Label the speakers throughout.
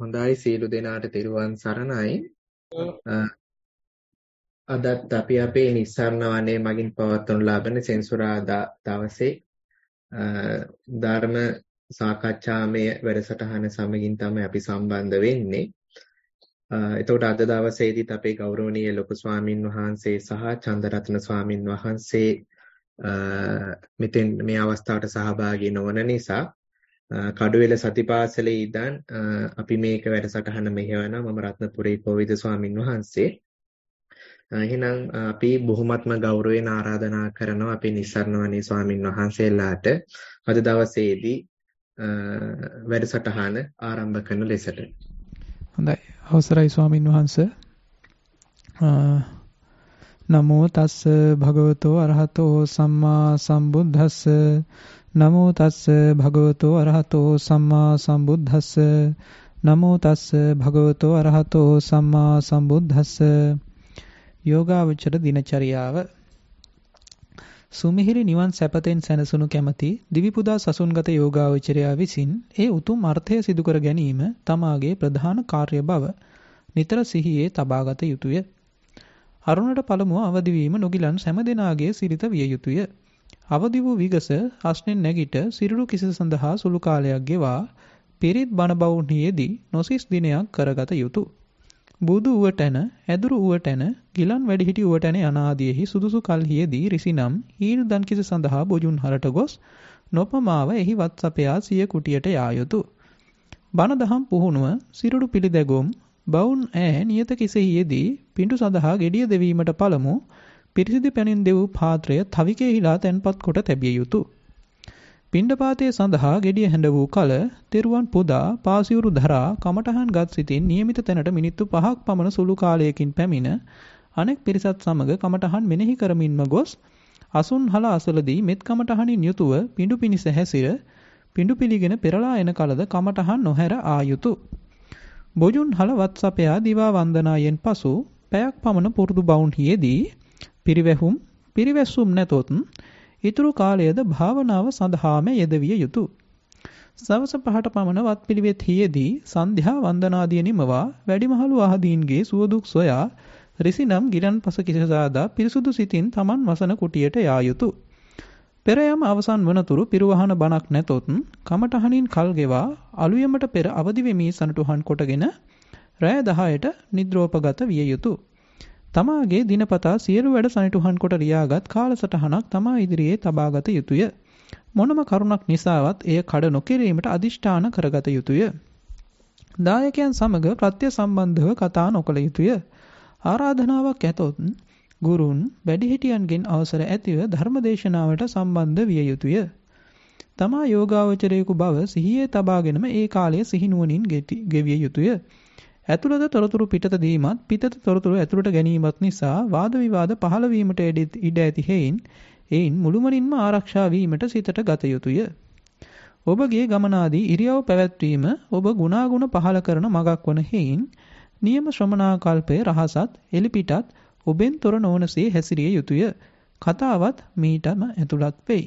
Speaker 1: හොඳයි සීලු දෙනාට තෙරුවන් සරණයි. අදත් අපි අපේ නිස්සරණ වනේ මගින් පවත්වනු ලබන සෙන්සුරාදා දවසේ ධර්ම සාකච්ඡාමය වැඩසටහන සමගින් තමයි අපි සම්බන්ධ වෙන්නේ. එතකොට අද දවසේදීත් අපේ ගෞරවනීය ලොකු ස්වාමින් වහන්සේ සහ චන්දරත්න ස්වාමින් වහන්සේ මෙතෙන් මේ අවස්ථාවට සහභාගී නොවන නිසා කඩුවෙල සතිපාසලේ ඉඳන් අපි මේක වැඩසටහන මෙහෙවනවා මම රත්නපුරේ කෝවිද ස්වාමින් වහන්සේ. එහෙනම් අපි බොහොමත්ම ගෞරවයෙන් ආරාධනා කරනවා අපේ නිස්සරණවණී ස්වාමින් වහන්සේලාට අද දවසේදී වැඩසටහන ආරම්භ කරන ලෙසට.
Speaker 2: හොඳයි. අවසරයි ස්වාමින් වහන්සේ. නමෝ තස්ස භගවතෝ අරහතෝ සම්මා සම්බුද්දස්ස නමෝ තස්ස භගවතෝ අරහතෝ සම්මා සම්බුද්දස්ස නමෝ තස්ස භගවතෝ අරහතෝ සම්මා සම්බුද්දස්ස යෝගාවචර දිනචරියාව සුමිහිරි නිවන් සැපතෙන් සැනසුණු කැමැති දිවිපුදා සසුන්ගත යෝගාවචරයා විසින් ඒ උතුම් අර්ථය සිදු ගැනීම තමාගේ ප්‍රධාන කාර්ය බව නිතර සිහියේ තබාගත යුතුය අරුණට පළමුව අවදිවීම නොගිලන් සෑම සිරිත විය යුතුය. අවදි වූ විගස අස්නෙන් නැගිට සිරුරු කිස සඳහා සුළු කාලයක් ගෙවා පිරිත් බණ බවුණියේදී නොසිස් දිනයක් කරගත යුතුය. බුදු ඌවටන ඇදුරු ඌවටන ගිලන් වැඩිහිටි ඌවටන අනාදීෙහි සුදුසු කල්හිදී රිසිනම් හීල් දන්කිස සඳහා බොජුන් හරට ගොස් නොපමාව එහි වත්සපයා සිය කුටියට යා යුතුය. බණ දහම් පුහුණුව සිරුරු පිළිදැගොම් බවුන් ඈ නියත කිසෙහියේදී පිඬු සඳහා gediya දෙවීමට පළමු පිරිසිදු පැනින් දෙවූ පාත්‍රය තවිකේහිලා තැන්පත් කොට තැබිය යුතුය. පිණ්ඩපාතයේ සඳහා gediya හැඬ වූ කල තෙරුවන් පුදා පාසියුරු දරා කමඨහන්ගත් සිතින් નિયમિત තැනට මිනිත්තු 5ක් පමණ සුළු කාලයකින් පැමිණ අනෙක් පිරිසත් සමග කමඨහන් මෙනෙහි කරමින්ම ගොස් අසුන්හල අසලදී මෙත් කමඨහනින් යුතුව පිඬු පිනිස හැසිර පිඬු පිළිගෙන පෙරලා එන කලද කමඨහන් නොහැර ආයුතුය. බොජුන් හල වත්සපයා දිවා වන්දනායෙන් පසු පැයක් පමණ පුරුදු බවුන්හියේදී පිරිවැහුම් පිරිවැස්සුම් නැතොත් ඉතුරු කාලයද භාවනාව සඳහාම යෙදවිය යුතු. සවස පහට පමණ වත් පිළිවෙත් හියේදී සන්ධ්‍යා වන්දනාදිය නිමවා වැඩිමහලු අහදීන්ගේ සුවදුක් සොයා රිසිනම් ගිරන් පස කිසසාදා පිරිසුදු සිතින් තමන් වසන කුටියට යා යුතුය. පෙරයම අවසන් වනතුරු පිරිවහන බණක් නැතොත් කමටහනින් කල් ගෙවා අලුයමට පෙර අවදි වෙමී සනටුහන් කොටගෙන රෑ 10ට නිද්‍රෝපගත විය යුතුය. තමාගේ දිනපතා සියලු වැඩ සනටුහන් කොට ලියාගත් කාලසටහනක් තමා ඉදිරියේ තබාගත යුතුය. මොනම කරුණක් නිසාවත් එය කඩ නොකිරීමට අදිෂ්ඨාන කරගත යුතුය. දායකයන් සමග ප්‍රත්‍ය සම්බන්ධව කතා නොකළ යුතුය. ආරාධනාවක් ඇතොත් ගුරුන් වැඩිහිටියන්ගෙන් අවසර ඇතිව ධර්මදේශනාවට සම්බන්ධ විය යුතුය. තමා යෝගාවචරයෙකු බව සිහියේ තබාගෙනම ඒ කාලය සිහිනුවණින් ගෙවිය යුතුය. ඇතුළත තොරතුරු පිටත දීමත් පිටත තොරතුරු ඇතුළට ගැනීමත් නිසා වාද විවාද පහළ වීමට ඉඩ ඇති හේයින් එයින් මුළුමනින්ම ආරක්ෂා වීමට සිතට ගත යුතුය. ඔබගේ ගමනාදී ඉරියව් පැවැත්වීම ඔබ ගුණාගුණ පහළ කරන මගක් වන හේයින් නියම ශ්‍රමණාකල්පයේ රහසත් එලිපිටත් ඔබෙන් තොර නොවනසේ හැසිරිය යුතුය. කතාවත් මීටම ඇතුළත් වෙයි.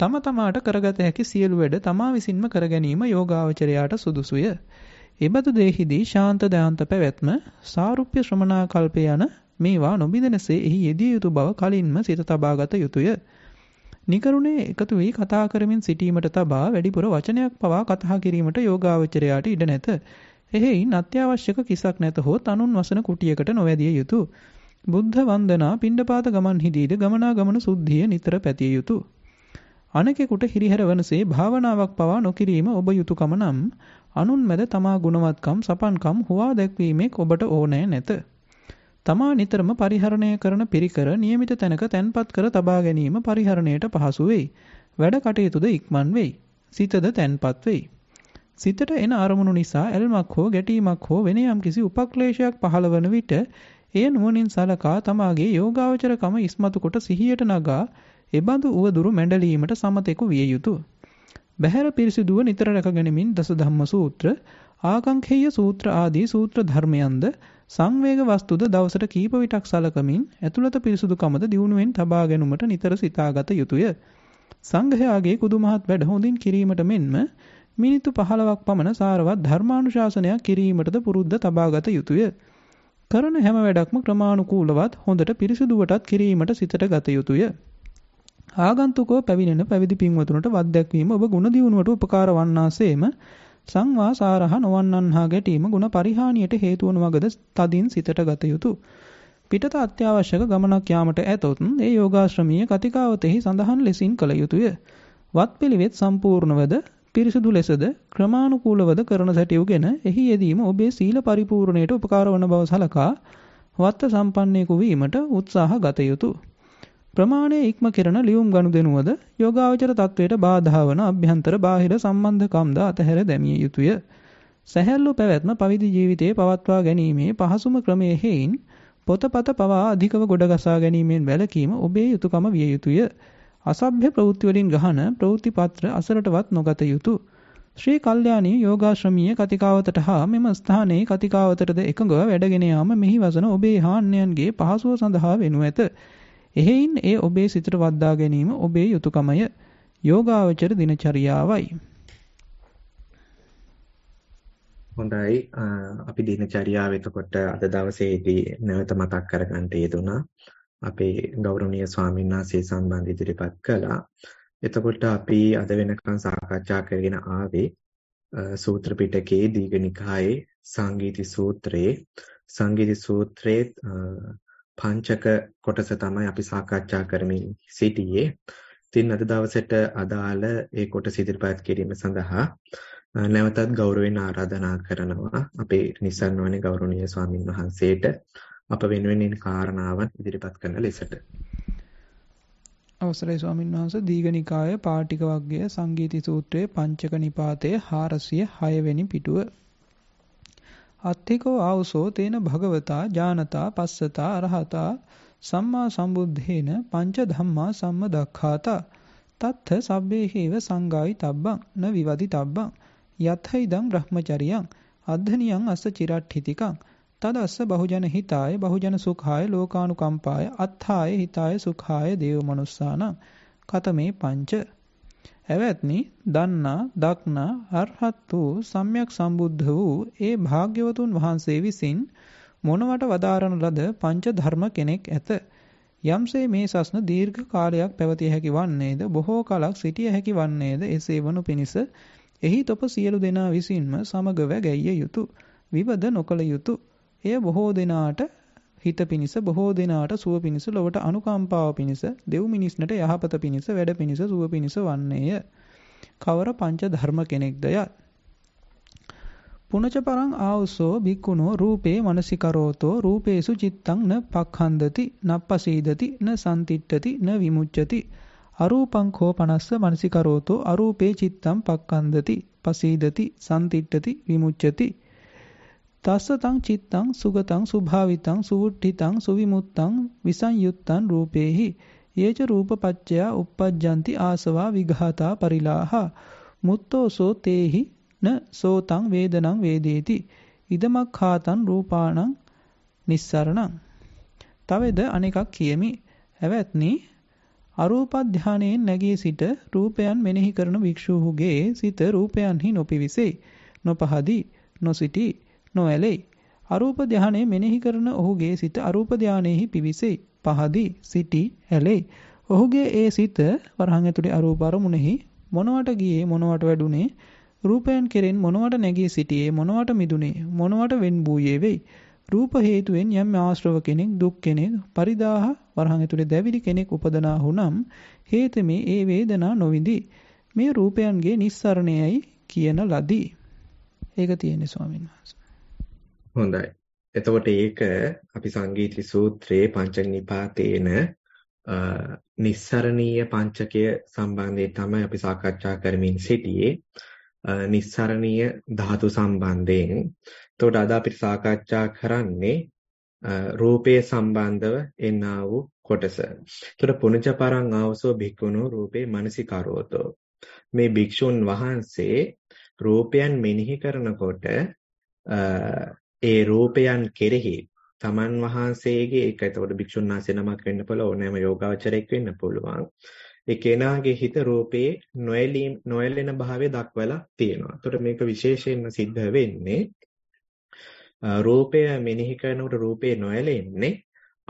Speaker 2: තම තමාට කරගත හැකි සියලු වැඩ තමා විසින්ම කර ගැනීම යෝගාවචරයාට සුදුසුය. එබඳු දෙෙහිදී ශාන්ත දාන්ත පැවැත්ම සාරුප්‍ය ශ්‍රමණාකල්පය යන මේවා නොබිදෙනසේ එහි යෙදිය යුතු බව කලින්ම සිත තබාගත යුතුය. නිකරුණේ එකතු වී කතා කරමින් සිටීමට තබා වැඩිපුර වචනයක් පවා කතා කිරීමට යෝගාවචරයාට ඉඩ නැත. එහෙයින් අත්‍යවශ්‍යක කිසක් නැතහොත් අනුන් වසන කුටියකට නොවැදිය යුතුය. බුද්ධ වන්දනා පිණ්ඩපාත ගමන් හිදීද ගමනාගමන සුද්ධිය නිතර පැතිය යුතුය. අනෙකෙකුට හිරිහැර වනසේ භාවනාවක් පවා නොකිරීම ඔබ යුතුයකම නම් අනුන් මැද තමා ගුණවත්කම් සපන්කම් හුවා දැක්වීමෙක් ඔබට ඕනෑ නැත. තමා නිතරම පරිහරණය කරන පිරිකර નિયમિત තැනක තැන්පත් කර තබා ගැනීම පරිහරණයට පහසු වෙයි. වැඩ කටයුතුද ඉක්මන් වෙයි. සිතද තැන්පත් වෙයි. සිතට එන අරමුණු නිසා ඇල්මක් හෝ ගැටීමක් හෝ වෙන යම්කිසි උපක්ලේශයක් පහළවන විට එය නුවණින් සලකා තමාගේ යෝගාවචරකම ඉස්මතු කොට සිහියට නගා එබඳු උවදුරු මැඬලීමට සමතෙකු විය යුතුය. බහැර පිරිසිදුව නිතර රැකගැනීමෙන් දස ධම්ම සූත්‍ර, ආකංඛේය සූත්‍ර ආදී සූත්‍ර ධර්මයන්ද සංවේග වස්තුද දවසට කීප විටක් සලකමින් ඇතුළත පිරිසුදුකමද දියුණුවෙන් තබා ගැනීමට නිතර සිතාගත යුතුය. සංඝයාගේ කුදුමහත් වැඩ හොඳින් කිරීමට මෙන්ම මිනිත්තු 15ක් පමණ සාරවත් ධර්මානුශාසනයක් කිරීමටද පුරුද්ද තබාගත යුතුය. කරන හැම වැඩක්ම ක්‍රමානුකූලවත් හොඳට පිරිසිදුවටත් කිරීමට සිතට ගත යුතුය. ආගන්තුකෝ පැවිණෙන පැවිදි පින්වතුන්ට වද්දැක්වීම ඔබ ගුණ දියුණුවට උපකාර වන්නාseම සංවාසාරහ නොවන්නන්හා ගැටීම ಗುಣ පරිහානියට හේතු වන වගද තදින් සිතට ගත යුතුය. පිටත අත්‍යවශ්‍යක ගමනක් යාමට ඇතොත් ඒ යෝගාශ්‍රමීය කතිකාවතෙහි සඳහන් ලෙසින් කළ යුතුය. වත්පිළිවෙත් සම්පූර්ණවද පිරිසුදු ලෙසද ක්‍රමානුකූලවද කරන සැටියුගෙන එහි යෙදීම ඔබේ සීල පරිපූර්ණයට උපකාර වන බව සලකා වත්ත සම්පන්නයෙකු වීමට උත්සාහ ගත යුතුය. ප්‍රමාණයේ ඉක්ම කෙරෙන ලියුම් ගනුදෙනුවද යෝගාවචර තත්වයට බාධා වන අභ්‍යන්තර බාහිර සම්බන්ධකම්ද අතහැර දැමිය යුතුය. සැහැල්ලු පැවැත්ම පවිදි ජීවිතයේ පවත්වා ගැනීමේ පහසුම ක්‍රමයේ හේයින් පොතපත පවා අධිකව ගොඩගසා ගැනීමෙන් වැළකීම ඔබේ යුතුයකම විය යුතුය. අසභ්‍ය ප්‍රවෘත්ති වලින් ගහන ප්‍රවෘත්ති පත්‍ර අසලටවත් නොගත යුතු ශ්‍රී කල්යාණී යෝගාශ්‍රමීය කතිකාවතට හා මෙම ස්ථානයේ කතිකාවතටද එකඟව වැඩගෙන යාම මෙහි වසන ඔබේ හාන්යන්ගේ පහසුව සඳහා වෙනු ඇත. එහෙයින් ඒ ඔබේ සිතට වද්දා ගැනීම ඔබේ යුතුයකමය යෝගාවචර දිනචරියාවයි.
Speaker 1: හොඳයි අපි දිනචරියාව එතකොට අද දවසේදී නැවත මතක් කරගන්න යෙදුණා. අපේ ගෞරවනීය ස්වාමීන් වහන්සේ සම්බන්ධ ඉදිරිපත් කළා. එතකොට අපි අද වෙනකන් සාකච්ඡා කරගෙන ආවේ සූත්‍ර පිටකයේ දීඝනිකායේ සංගීති සූත්‍රයේ සංගීති සූත්‍රයේ පංචක කොටස තමයි අපි සාකච්ඡා කරමින් සිටියේ. ඉතින් අද දවසට අදාළ ඒ කොටස ඉදිරිපත් කිරීම සඳහා නැවතත් ගෞරවයෙන් ආරාධනා කරනවා අපේ නිසන්වනේ ගෞරවනීය ස්වාමින් වහන්සේට අප වෙනුවෙන් ඉන් කාරණාවන් ඉදිරිපත් කරන ලෙසට
Speaker 2: අවසරයි ස්වාමීන් වහන්සේ දීඝනිකාය පාටික වග්ගය සංගීති සූත්‍රයේ පංචක නිපාතයේ 406 වෙනි පිටුව අත්තිකෝ ආවසෝ තේන භගවතා ඥානතා පස්සතා අරහතා සම්මා සම්බුද්ධේන පංච ධම්මා සම්ම දක්ඛාතා තත්ථ සබ්බේහිව සංගායි තබ්බං න විවදි තබ්බං යත්ථ ඉදං බ්‍රහ්මචරියං අද්ධනියං අස්ස චිරට්ඨිතිකං තදස්ස බහුජන හිතාය බහුජන සුඛාය ලෝකානුකම්පාය අත්ථාය හිතාය සුඛාය දේව මනුස්සාන කතමේ පංච ඇවැත්නි දන්නා දක්නා අරහත් වූ සම්්‍යක් සම්බුද්ධ වූ ඒ භාග්‍යවතුන් වහන්සේ විසින් මොනවට වදාරන ලද පංච ධර්ම කෙනෙක් ඇත යම්සේ මේ සස්න දීර්ඝ කාලයක් පැවතිය හැකි වන්නේද බොහෝ කලක් සිටිය හැකි වන්නේද එසේ වනු පිණිස එහි තොප සියලු දෙනා විසින්ම සමගව ගැයිය යුතුය විවද නොකළ යුතුය එය බොහෝ දෙනාට හිත පිණිස බොහෝ දෙනාට සුව පිණිස ලොවට අනුකම්පාව පිණිස දෙව් මිනිස්නට යහපත පිණිස වැඩ පිණිස සුව පිණිස වන්නේය. කවර පංච ධර්ම කෙනෙක්ද යත්. පුනච පරං ආවුසෝ භික්ඛුනෝ රූපේ මනසිකරෝතෝ රූපේසු චිත්තං න පක්ඛන්දති නප්පසීදති න සම්තිට්ඨති න විමුච්ඡති අරූපං කෝ පනස්ස මනසිකරෝතෝ අරූපේ චිත්තං පක්ඛන්දති පසීදති සම්තිට්ඨති විමුච්ඡති තස්ස තං චිත්තං සුගතං සුභාවිතං සුවුට්ඨිතං සුවිමුත්තං විසංයුත්තං රූපේහි යේච රූපපච්චය uppajjanti ආසවා විඝාතා පරිලාහ මුත්තෝසෝ තේහි න සෝතං වේදනං වේදේති ඉදමක්ඛාතං රූපාණං නිස්සරණං තවද අනෙකක් කියමි හැවත්නි අරූප ධානයෙන් නැගී සිට රූපයන් මෙනෙහි කරන භික්ෂූහුගේ සිත රූපයන්හි නොපිවිසෙයි නොපහදී නොසිටී නොඇලෙයි. අරූප ධානය මෙනෙහි කරන ඔහුගේ සිත අරූප ධානයෙහි පිවිසෙයි. පහදී සිටි ඇලෙයි. ඔහුගේ ඒ සිත වරහන් ඇතුලේ අරූප අරමුණෙහි මොනවට ගියේ මොනවට වැඩුණේ රූපයන් කෙරෙන් මොනවට නැගී සිටියේ මොනවට මිදුනේ මොනවට වෙන් බූයේ වෙයි. රූප හේතුවෙන් යම් ආශ්‍රව කෙනෙක් දුක් කෙනෙක් පරිදාහ වරහන් ඇතුලේ දැවිලි කෙනෙක් උපදනා වුනම් හේතෙමේ ඒ වේදනා නොවිඳි මේ රූපයන්ගේ නිස්සරණයයි කියන ලදී ඒක තියෙන්නේ ස්වාමීන් වහන්සේ
Speaker 1: හොඳයි. එතකොට ඒක අපි සංගීති සූත්‍රයේ පංච නිපාතේන නිස්සරණීය පංචකය සම්බන්ධයෙන් තමයි අපි සාකච්ඡා කරමින් සිටියේ. නිස්සරණීය ධාතු සම්බන්ධයෙන්. එතකොට අද අපිට සාකච්ඡා කරන්නේ රූපයේ සම්බන්ධව එන්නා වූ කොටස. එතකොට පුණජපරං ආවසෝ භික්ඛුනෝ රූපේ මනසිකාරෝතෝ. මේ භික්ෂුන් වහන්සේ රූපයන් මෙනෙහි කරනකොට ඒ රූපයන් කෙරෙහි තමන් වහන්සේගේ ඒක එතකොට භික්ෂුන් වහන්සේ නමක් වෙන්න පුළුවන් ඕනෑම යෝගාවචරයක් වෙන්න පුළුවන් ඒ කෙනාගේ හිත රූපේ නොයලීම් නොයලෙන භාවය දක්වලා තියෙනවා. එතකොට මේක විශේෂයෙන්ම සිද්ධ වෙන්නේ රූපය මෙනෙහි කරනකොට රූපේ නොයලෙන්නේ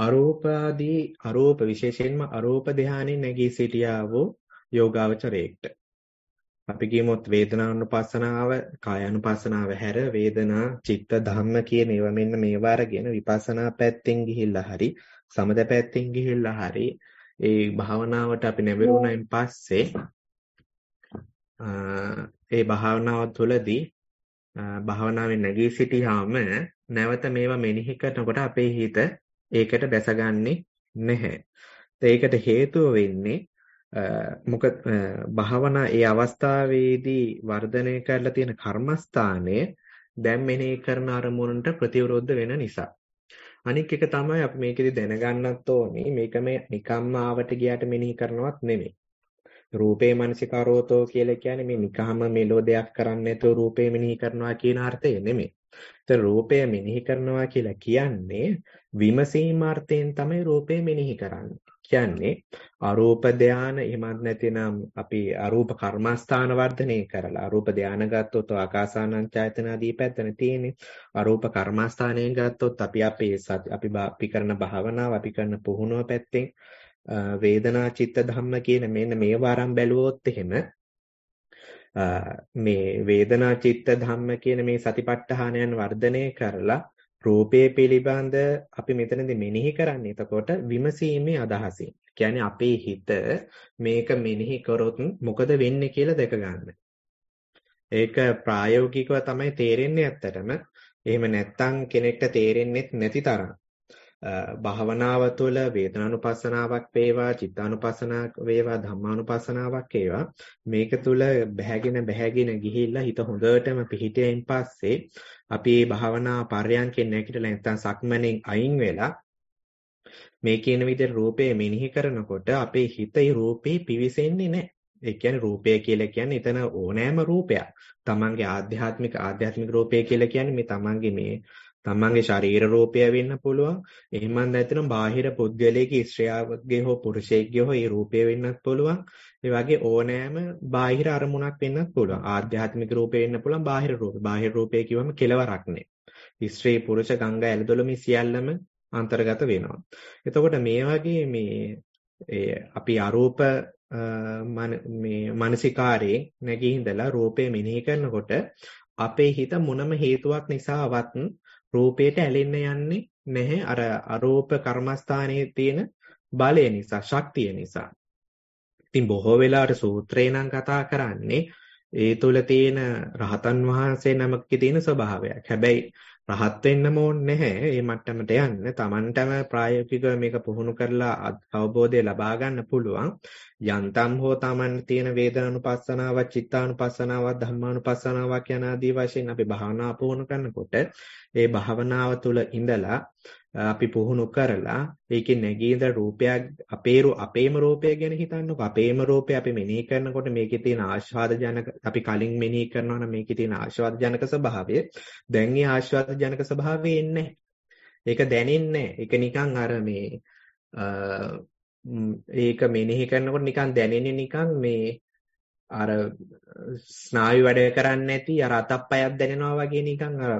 Speaker 1: අරූපාදී අරූප විශේෂයෙන්ම අරූප ධානයේ නැගී සිටියා වූ යෝගාවචරයේට. අපි කියමුත් වේදනානුපස්සනාව, කායानुපස්සනාව හැර වේදනා, චිත්ත, ධම්ම කියන ඒවා මෙන්න මේවා අරගෙන විපස්සනා පැත්තෙන් ගිහිල්ලා හරි, සමද පැත්තෙන් ගිහිල්ලා හරි ඒ භාවනාවට අපි නැඹුරුණයින් පස්සේ ඒ භාවනාව තුළදී භාවනාවේ නැගී සිටියාම නැවත මේවා මෙනෙහි කරනකොට අපේ හිත ඒකට දැසගන්නේ නැහැ. ඒකට හේතුව වෙන්නේ මොකද භාවනා ඒ අවස්ථාවේදී වර්ධනය කරලා තියෙන කර්මස්ථානය දැන් මෙනෙහි කරන අරමුණට ප්‍රතිවිරුද්ධ වෙන නිසා. අනික එක තමයි අපි මේකෙදි දැනගන්නත් ඕනේ මේක මේ නිකම්ම ආවට ගියාට මෙනෙහි කරනවත් නෙමෙයි. රූපේ මනසිකාරෝතෝ කියලා කියන්නේ මේ නිකම්ම මෙලෝ දෙයක් කරන්නේ නැතුව රූපේ මෙනෙහි කරනවා කියන අර්ථය නෙමෙයි. ඒතර රූපය මෙනෙහි කරනවා කියලා කියන්නේ විමසීමාර්ථයෙන් තමයි රූපය මෙනෙහි කරන්නේ. කියන්නේ අරූප ධානය එහෙමත් නැතිනම් අපි අරූප කර්මස්ථාන වර්ධනය කරලා අරූප ධානය ගත්තොත් ආකාසානං චෛතන දීපැත්තන තියෙන්නේ අරූප කර්මස්ථානයෙන් ගත්තොත් අපි අපේ අපි අපි කරන භාවනාව අපි කරන පුහුණුව පැත්තෙන් වේදනා චිත්ත ධම්ම කියන මෙන්න මේවා අරන් බැලුවොත් එහෙම මේ වේදනා චිත්ත ධම්ම කියන මේ සතිපට්ඨානයන් වර්ධනය කරලා රූපයේ පිළිබඳ අපි මෙතනදී මෙනෙහි කරන්නේ එතකොට විමසීමේ අදහසින්. කියන්නේ අපේ හිත මේක මෙනෙහි කරොත් මොකද වෙන්නේ කියලා දැක ගන්න. ඒක ප්‍රායෝගිකව තමයි තේරෙන්නේ ඇත්තටම. එහෙම නැත්තම් කෙනෙක්ට තේරෙන්නේ නැති තරම්. භාවනාව තුළ වේදනානුපස්සනාවක් වේවා චිත්තානුපස්සනාවක් වේවා ධම්මානුපස්සනාවක් වේවා මේක තුළ බැහැගෙන බැහැගෙන ගිහිල්ලා හිත හොඳටම පිහිටෙන් පස්සේ අපි මේ භාවනා පර්යන්කෙන් නැගිටලා නැත්නම් සක්මණෙන් අයින් වෙලා මේ කියන විදිහට රූපය මෙනෙහි කරනකොට අපේ හිතේ රූපේ පිවිසෙන්නේ නැහැ ඒ කියන්නේ රූපය කියලා කියන්නේ එතන ඕනෑම රූපයක්. තමන්ගේ ආධ්‍යාත්මික ආධ්‍යාත්මික රූපය කියලා කියන්නේ මේ තමන්ගේ මේ තමන්ගේ ශරීර රූපය වෙන්න පුළුවන්. එහෙමත් නැත්නම් බාහිර පුද්ගලයෙක්ගේ ස්ත්‍රියගේ හෝ පුරුෂයෙක්ගේ හෝ ඒ රූපය වෙන්නත් පුළුවන්. ඒ වගේ ඕනෑම බාහිර අරමුණක් වෙන්නත් පුළුවන්. ආධ්‍යාත්මික රූපය වෙන්න පුළුවන් බාහිර රූපය. බාහිර රූපය කිව්වම කෙලවරක් නේ. ස්ත්‍රී පුරුෂ ගංගා ඇලදොළ මේ සියල්ලම අන්තර්ගත වෙනවා. එතකොට මේ වගේ මේ අපි අරූප මේ මානසිකාරේ නැගී ඉඳලා රූපේ මෙනෙහි කරනකොට අපේ හිත මොනම හේතුවක් නිසාවත් රූපයට ඇලෙන්න යන්නේ නැහැ අර අරෝප කර්මස්ථානයේ තියෙන බලය නිසා ශක්තිය නිසා. ඉතින් බොහෝ වෙලාවට සූත්‍රේ නම් කතා කරන්නේ ඒ තුල තියෙන රහතන් වහන්සේ නමකේ තියෙන ස්වභාවයක්. හැබැයි රහත් වෙන්නම ඕනේ නැහැ මේ මට්ටමට යන්න. Tamanටම ප්‍රායෝගිකව මේක පුහුණු කරලා අවබෝධය ලබා ගන්න පුළුවන්. යන්තම් හෝ Taman තියෙන වේදනානුපස්සනාව, චිත්තානුපස්සනාව, ධම්මානුපස්සනාව කියන ආදී වශයෙන් අපි භාවනා පුහුණු කරනකොට ඒ භාවනාව තුළ ඉඳලා අපි පුහුණු කරලා ඒකේ නැගීද රූපයක් අපේ අපේම රූපය ගැන හිතන්නකො අපේම රූපය අපි මෙනෙහි කරනකොට මේකේ තියෙන ආස්වාදජනක අපි කලින් මෙනෙහි කරනවා නම් මේකේ තියෙන ආස්වාදජනක ස්වභාවය දැන් ඒ ආස්වාදජනක ස්වභාවය එන්නේ ඒක දැනෙන්නේ ඒක නිකන් අර මේ ඒක මෙනෙහි කරනකොට නිකන් දැනෙන්නේ නිකන් මේ අර ස්නායු වැඩ කරන්නේ නැති අර අතප්පයක් දැනෙනවා වගේ නිකන් අර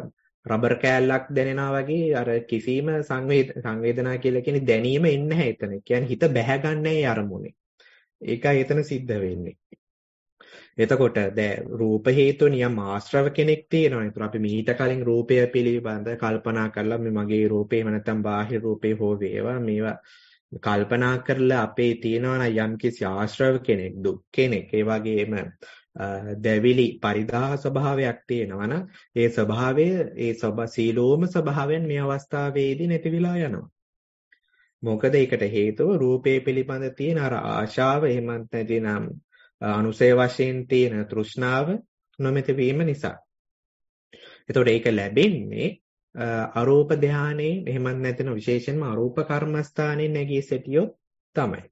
Speaker 1: රබර් කෑල්ලක් දැනෙනවා වගේ අර කිසිම සංවේදනා කියලා කියන්නේ දැනීම එන්නේ නැහැ එතන. කියන්නේ හිත බැහැගන්නේ අරමුණේ. ඒකයි එතන සිද්ධ වෙන්නේ. එතකොට දැන් රූප හේතු නියම ආශ්‍රව කෙනෙක් තියෙනවා. ඒතර අපි මීට කලින් රූපය පිළිබඳ කල්පනා කරලා මේ මගේ රූපේ නැත්නම් බාහිර රූපේ හෝ වේවා මේවා කල්පනා කරලා අපේ තියෙනවා නම් යම්කිසි ආශ්‍රව කෙනෙක් දුක් කෙනෙක් ඒ වගේම දැවිලි පරිදාහ ස්වභාවයක් තියෙනවා නම් ඒ ස්වභාවය ඒ සීලෝම ස්වභාවයෙන් මේ අවස්ථාවේදී නැතිවිලා යනවා. මොකද ඒකට හේතුව රූපේ පිළිබඳ තියෙන අර ආශාව එහෙමත් නැතිනම් අනුසය වශයෙන් තියෙන තෘෂ්ණාව නොමෙති වීම නිසා. එතකොට ඒක ලැබෙන්නේ අරූප ධානයේ එහෙමත් නැතිනම් විශේෂයෙන්ම අරූප කර්මස්ථානයේ නැගී සිටියොත් තමයි.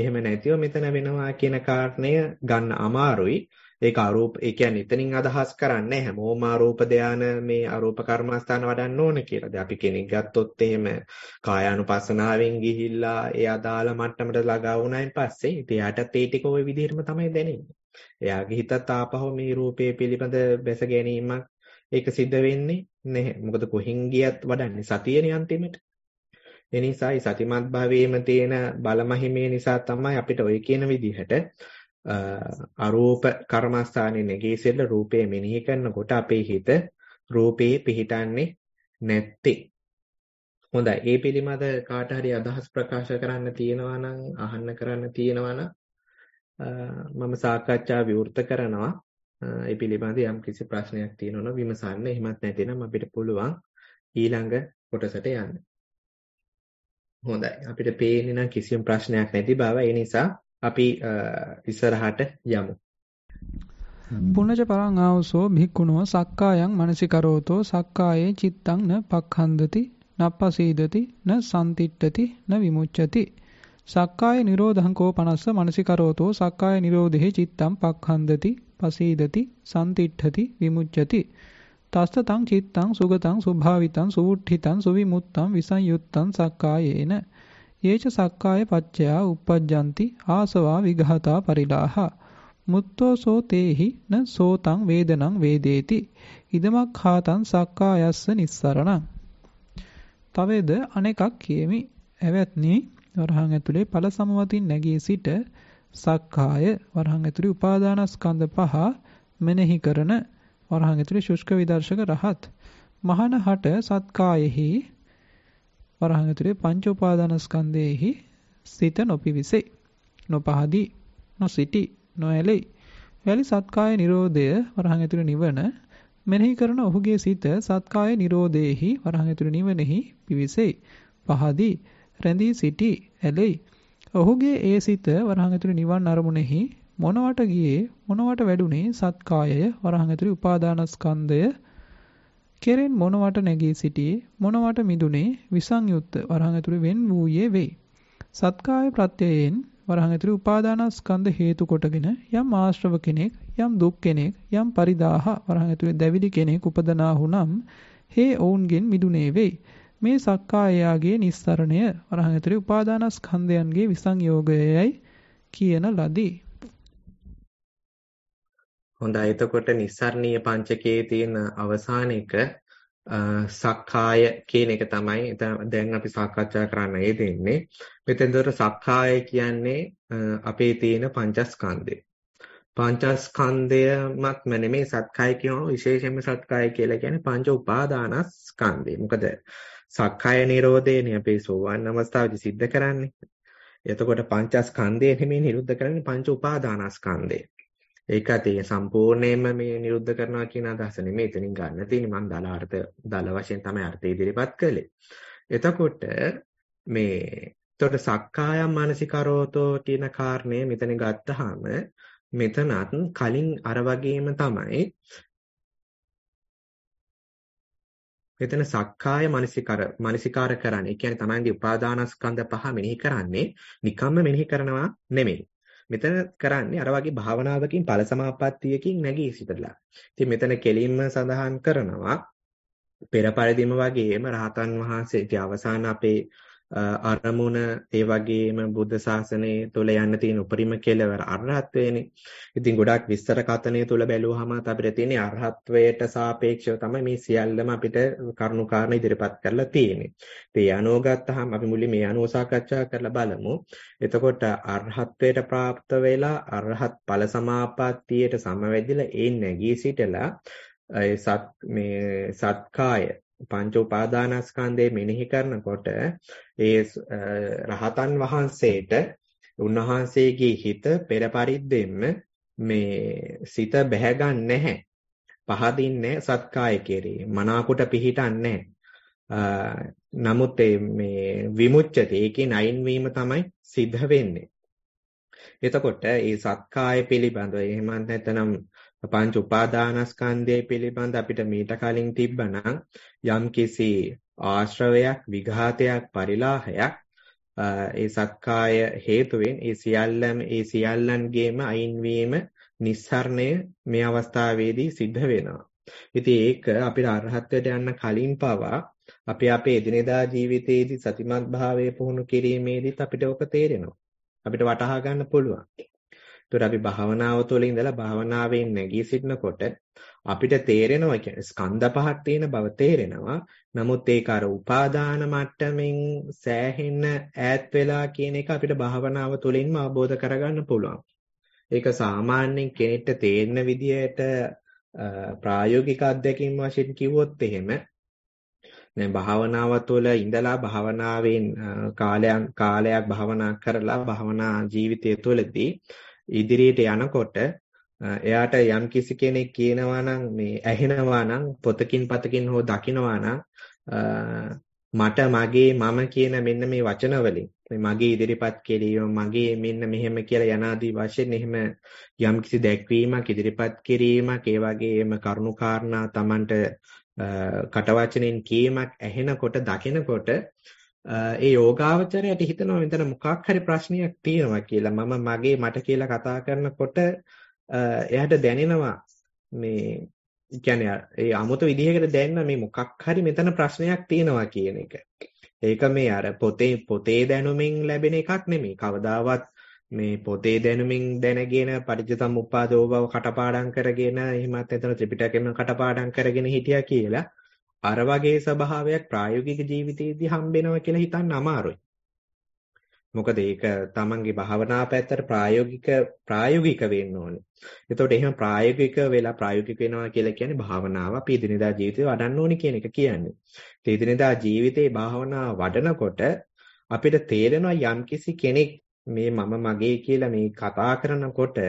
Speaker 1: එහෙම නැතිව මෙතන වෙනවා කියන කාරණය ගන්න අමාරුයි. ඒක අරූප ඒ කියන්නේ එතනින් අදහස් කරන්නේ හැමෝම ආරූප ධාන මේ ආරූප කර්මස්ථාන වඩන්න ඕන කියලා. දැන් අපි කෙනෙක් ගත්තොත් එහෙම කායානුපස්සනාවෙන් ගිහිල්ලා ඒ අදාළ මට්ටමට ළඟා වුණායින් පස්සේ ඉතියාටත් ඒ ටික ওই විදිහටම තමයි දැනෙන්නේ. එයාගේ හිතත් ආපහු මේ රූපයේ පිළිබඳ බැස ගැනීමක් ඒක සිද්ධ වෙන්නේ නැහැ. මොකද කොහෙන් ගියත් වඩන්නේ සතියනේ අන්තිමට. ඒ නිසායි සතිමත් භාවයේම තියෙන බලමහිමේ නිසා තමයි අපිට ওই කියන විදිහට අරූප කර්මස්ථානයේ නැගීසෙල්ල රූපේ මෙනෙහි කරනකොට අපේ හිත රූපේ පිහිටන්නේ නැත්තේ. හොඳයි. ඒ පිළිබඳ කාට හරි අදහස් ප්‍රකාශ කරන්න තියෙනවා නම් අහන්න කරන්න තියෙනවා නම් මම සාකච්ඡා විවෘත කරනවා. ඒ පිළිබඳ යම් කිසි ප්‍රශ්නයක් තියෙනවා නම් විමසන්න. එහෙමත් නැතිනම් අපිට පුළුවන් ඊළඟ කොටසට යන්න. හොඳයි. අපිට පේන්නේ නම් කිසිම ප්‍රශ්නයක් නැති බව. ඒ නිසා අපි ඉස්සරහට යමු.
Speaker 2: පුනජ පරං ආවසෝ භික්ඛුනෝ සක්කායං මනසිකරෝතෝ සක්කායේ චිත්තං න පක්ඛන්දති නප්පසීදති න සම්තිට්ඨති න විමුච්ඡති සක්කාය නිරෝධං කෝපනස්ස මනසිකරෝතෝ සක්කාය නිරෝධේ චිත්තං පක්ඛන්දති පසීදති සම්තිට්ඨති විමුච්ඡති තස්ස තං චිත්තං සුගතං සුභාවිතං සුවුට්ඨිතං සුවිමුත්තං විසංයුත්තං සක්කායේන යේච සක්කාය පච්චයා uppajjanti ආසවා විඝාතා පරිලාහ මුත්තෝ සෝ තේහි න සෝතං වේදනං වේදේති ඉදමක් හාතං සක්කායස්ස නිස්සරණං තවද අනෙකක් කියමි එවත්නි වරහන් ඇතුලේ ඵල සමවතින් නැගී සිට සක්කාය වරහන් ඇතුලේ උපාදානස්කන්ධ පහ මෙනෙහි කරන වරහන් ඇතුලේ ශුෂ්ක විදර්ශක රහත් මහන හට සත්කායෙහි වරහන් ඇතුලේ පංච උපාදානස්කන්ධයෙහි සිත නොපිවිසෙයි නොපහදී නොසිටි නොඇලෙයි වැලි සත්කාය නිරෝධය වරහන් ඇතුලේ නිවන මෙනෙහි කරන ඔහුගේ සිත සත්කාය නිරෝධයෙහි වරහන් ඇතුලේ නිවනෙහි පිවිසෙයි පහදී රැඳී සිටි ඇලෙයි ඔහුගේ ඒ සිත වරහන් ඇතුලේ නිවන් අරමුණෙහි මොනවට ගියේ මොනවට වැඩුණේ සත්කායය වරහන් ඇතුළේ උපාදානස්කන්ධය කෙරෙන් මොනවට නැගී සිටියේ මොනවට මිදුනේ විසංයුත්ත වරහන් ඇතුළේ වෙන් වූයේ වෙයි සත්කාය ප්‍රත්‍යයෙන් වරහන් ඇතුළේ උපාදානස්කන්ධ හේතු කොටගෙන යම් ආශ්‍රව කෙනෙක් යම් දුක් කෙනෙක් යම් පරිදාහ වරහන් ඇතුළේ දැවිලි කෙනෙක් උපදනා වුනම් හේ ඔවුන්ගෙන් මිදුනේ වෙයි මේ සක්කායයාගේ නිස්සරණය වරහන් ඇතුළේ උපාදානස්කන්ධයන්ගේ විසංයෝගයයි කියන ලදී
Speaker 1: හොඳයි එතකොට නිස්සරණීය පංචකයේ තියෙන අවසාන එක සක්කාය කියන එක තමයි දැන් අපි සාකච්ඡා කරන්න ඒ දෙන්නේ. මෙතෙන්දොර සක්කාය කියන්නේ අපේ තියෙන පංචස්කන්ධය. පංචස්කන්ධයමත් නෙමේ සත්කාය කියනවා විශේෂයෙන්ම සත්කාය කියලා කියන්නේ පංච උපාදානස්කන්ධය. මොකද සක්කාය නිරෝධයනේ අපේ සෝවාන් අවස්ථාවේදී සිද්ධ කරන්නේ. එතකොට පංචස්කන්ධය නෙමේ නිරුද්ධ කරන්නේ පංච උපාදානස්කන්ධය. ඒක ඇති සම්පූර්ණයෙන්ම මේ නිරුද්ධ කරනවා කියන අදහස නෙමෙයි එතනින් ගන්න තියෙන්නේ මම දල අර්ථ දල වශයෙන් තමයි අර්ථය ඉදිරිපත් කළේ. එතකොට මේ එතකොට සක්කායම් මානසිකරෝතෝ කියන කාරණය මෙතන ගත්තාම මෙතනත් කලින් අර වගේම තමයි මෙතන සක්කාය මනසිකර මනසිකාර කරන්නේ. ඒ කියන්නේ තමන්ගේ උපාදානස්කන්ධ පහ මෙනෙහි කරන්නේ නිකම්ම මෙනෙහි කරනවා නෙමෙයි. මෙතන කරන්නේ අර වගේ භාවනාවකින් ඵල සමාපත්තියකින් නැගී සිටලා. ඉතින් මෙතන කෙලින්ම සඳහන් කරනවා පෙර පරිදිම වගේම රහතන් වහන්සේගේ අවසාන අපේ අරමුණ ඒ වගේම බුද්ධ ශාසනය තුළ යන්න තියෙන උපරිම කෙලවර අරහත්වේනේ. ඉතින් ගොඩක් විස්තර කතනය තුළ බැලුවාම අපිට තියෙන අරහත්වයට සාපේක්ෂව තමයි මේ සියල්ලම අපිට කරුණුකාරණ ඉදිරිපත් කරලා තියෙන්නේ. ඉතින් ඒ අනුව ගත්තාම අපි මුලින් මේ අනුව සාකච්ඡා කරලා බලමු. එතකොට අරහත්වයට પ્રાપ્ત වෙලා අරහත් ඵල සමාපත්තියට සමවැදිලා ඒ නැගී සිටලා ඒ සත් මේ සත්කාය පංච උපාදානස්කන්ධය මෙනෙහි කරනකොට ඒ රහතන් වහන්සේට උන්වහන්සේගේ හිත පෙර පරිද්දෙන්න මේ සිත බැහැගන්නේ නැහැ. පහදින්නේ සත්කාය කෙරේ. මනාකොට පිහිටන්නේ නමුත් මේ විමුච්ඡති ඒකේ නයින් වීම තමයි සිද්ධ වෙන්නේ. එතකොට මේ සත්කාය පිළිබඳව එහෙම නැත්නම් පංච උපාදානස්කන්ධය පිළිබඳ අපිට මීට කලින් තිබ්බනම් යම් කිසි ආශ්‍රවයක් විඝාතයක් පරිලාහයක් ඒ සක්කාය හේතුවෙන් ඒ සියල්ලම ඒ සියල්ලන්ගේම අයින්වීම නිස්සරණය මේ අවස්ථාවේදී සිද්ධ වෙනවා. ඉතින් ඒක අපිට අරහත්ත්වයට යන්න කලින් පවා අපි අපේ එදිනෙදා ජීවිතයේදී සතිමත් භාවය පුහුණු කිරීමේදීත් අපිට ඕක තේරෙනවා. අපිට වටහා ගන්න පුළුවන්. ඒතර අපි භාවනාව තුළ ඉඳලා භාවනාවෙන් නැගී සිටනකොට අපිට තේරෙනවා කියන්නේ ස්කන්ධ පහක් තියෙන බව තේරෙනවා. නමුත් ඒක අර උපාදාන මට්ටමින් සෑහෙන ඈත් වෙලා කියන එක අපිට භාවනාව තුළින්ම අවබෝධ කරගන්න පුළුවන්. ඒක සාමාන්‍යයෙන් කෙනෙක්ට තේරෙන විදියට ප්‍රායෝගික අත්දැකීම් වශයෙන් කිව්වොත් එහෙම දැන් භාවනාව තුළ ඉඳලා භාවනාවෙන් කාලයක් කාලයක් භාවනා කරලා භාවනා ජීවිතය තුළදී ඉදිරියට යනකොට එයාට යම් කිසි කෙනෙක් කියනවා නම් මේ ඇහෙනවා නම් පොතකින් පතකින් හෝ දකිනවා නම් මට මගේ මම කියන මෙන්න මේ වචන වලින් මගේ ඉදිරිපත් කිරීම මගේ මෙන්න මෙහෙම කියලා යනාදී වශයෙන් එහෙම යම් කිසි දැක්වීමක් ඉදිරිපත් කිරීමක් ඒ වගේම කරුණුකාරණා Tamanට කටවචනෙන් කීමක් ඇහෙනකොට දකිනකොට ඒ යෝගාවචරයට හිතනවා මෙතන මොකක් හරි ප්‍රශ්නයක් තියෙනවා කියලා මම මගේ මට කියලා කතා කරනකොට එයාට දැනෙනවා මේ කියන්නේ ඒ 아무ත විදිහකට දැනන මේ මොකක් හරි මෙතන ප්‍රශ්නයක් තියෙනවා කියන එක. ඒක මේ අර පොතේ පොතේ දැනුමින් ලැබෙන එකක් නෙමෙයි. කවදාවත් මේ පොතේ දැනුමින් දැනගෙන පටිච්චසමුප්පාදෝ බව කටපාඩම් කරගෙන එහෙමත් එතන ත්‍රිපිටකයෙන් කටපාඩම් කරගෙන හිටියා කියලා අර වගේ ස්වභාවයක් ප්‍රායෝගික ජීවිතයේදී හම්බෙනවා කියලා හිතන්න අමාරුයි. මොකද ඒක තමන්ගේ භාවනා පැත්තට ප්‍රායෝගික ප්‍රායෝගික වෙන්න ඕනේ. එතකොට එහෙම ප්‍රායෝගික වෙලා ප්‍රායෝගික වෙනවා කියලා කියන්නේ භාවනාව අපි දිනදා ජීවිතේ වඩන්න ඕනේ කියන එක කියන්නේ. ඒ දිනදා ජීවිතේ භාවනාව වඩනකොට අපිට තේරෙනවා යම්කිසි කෙනෙක් මේ මම මගේ කියලා මේ කතා කරනකොට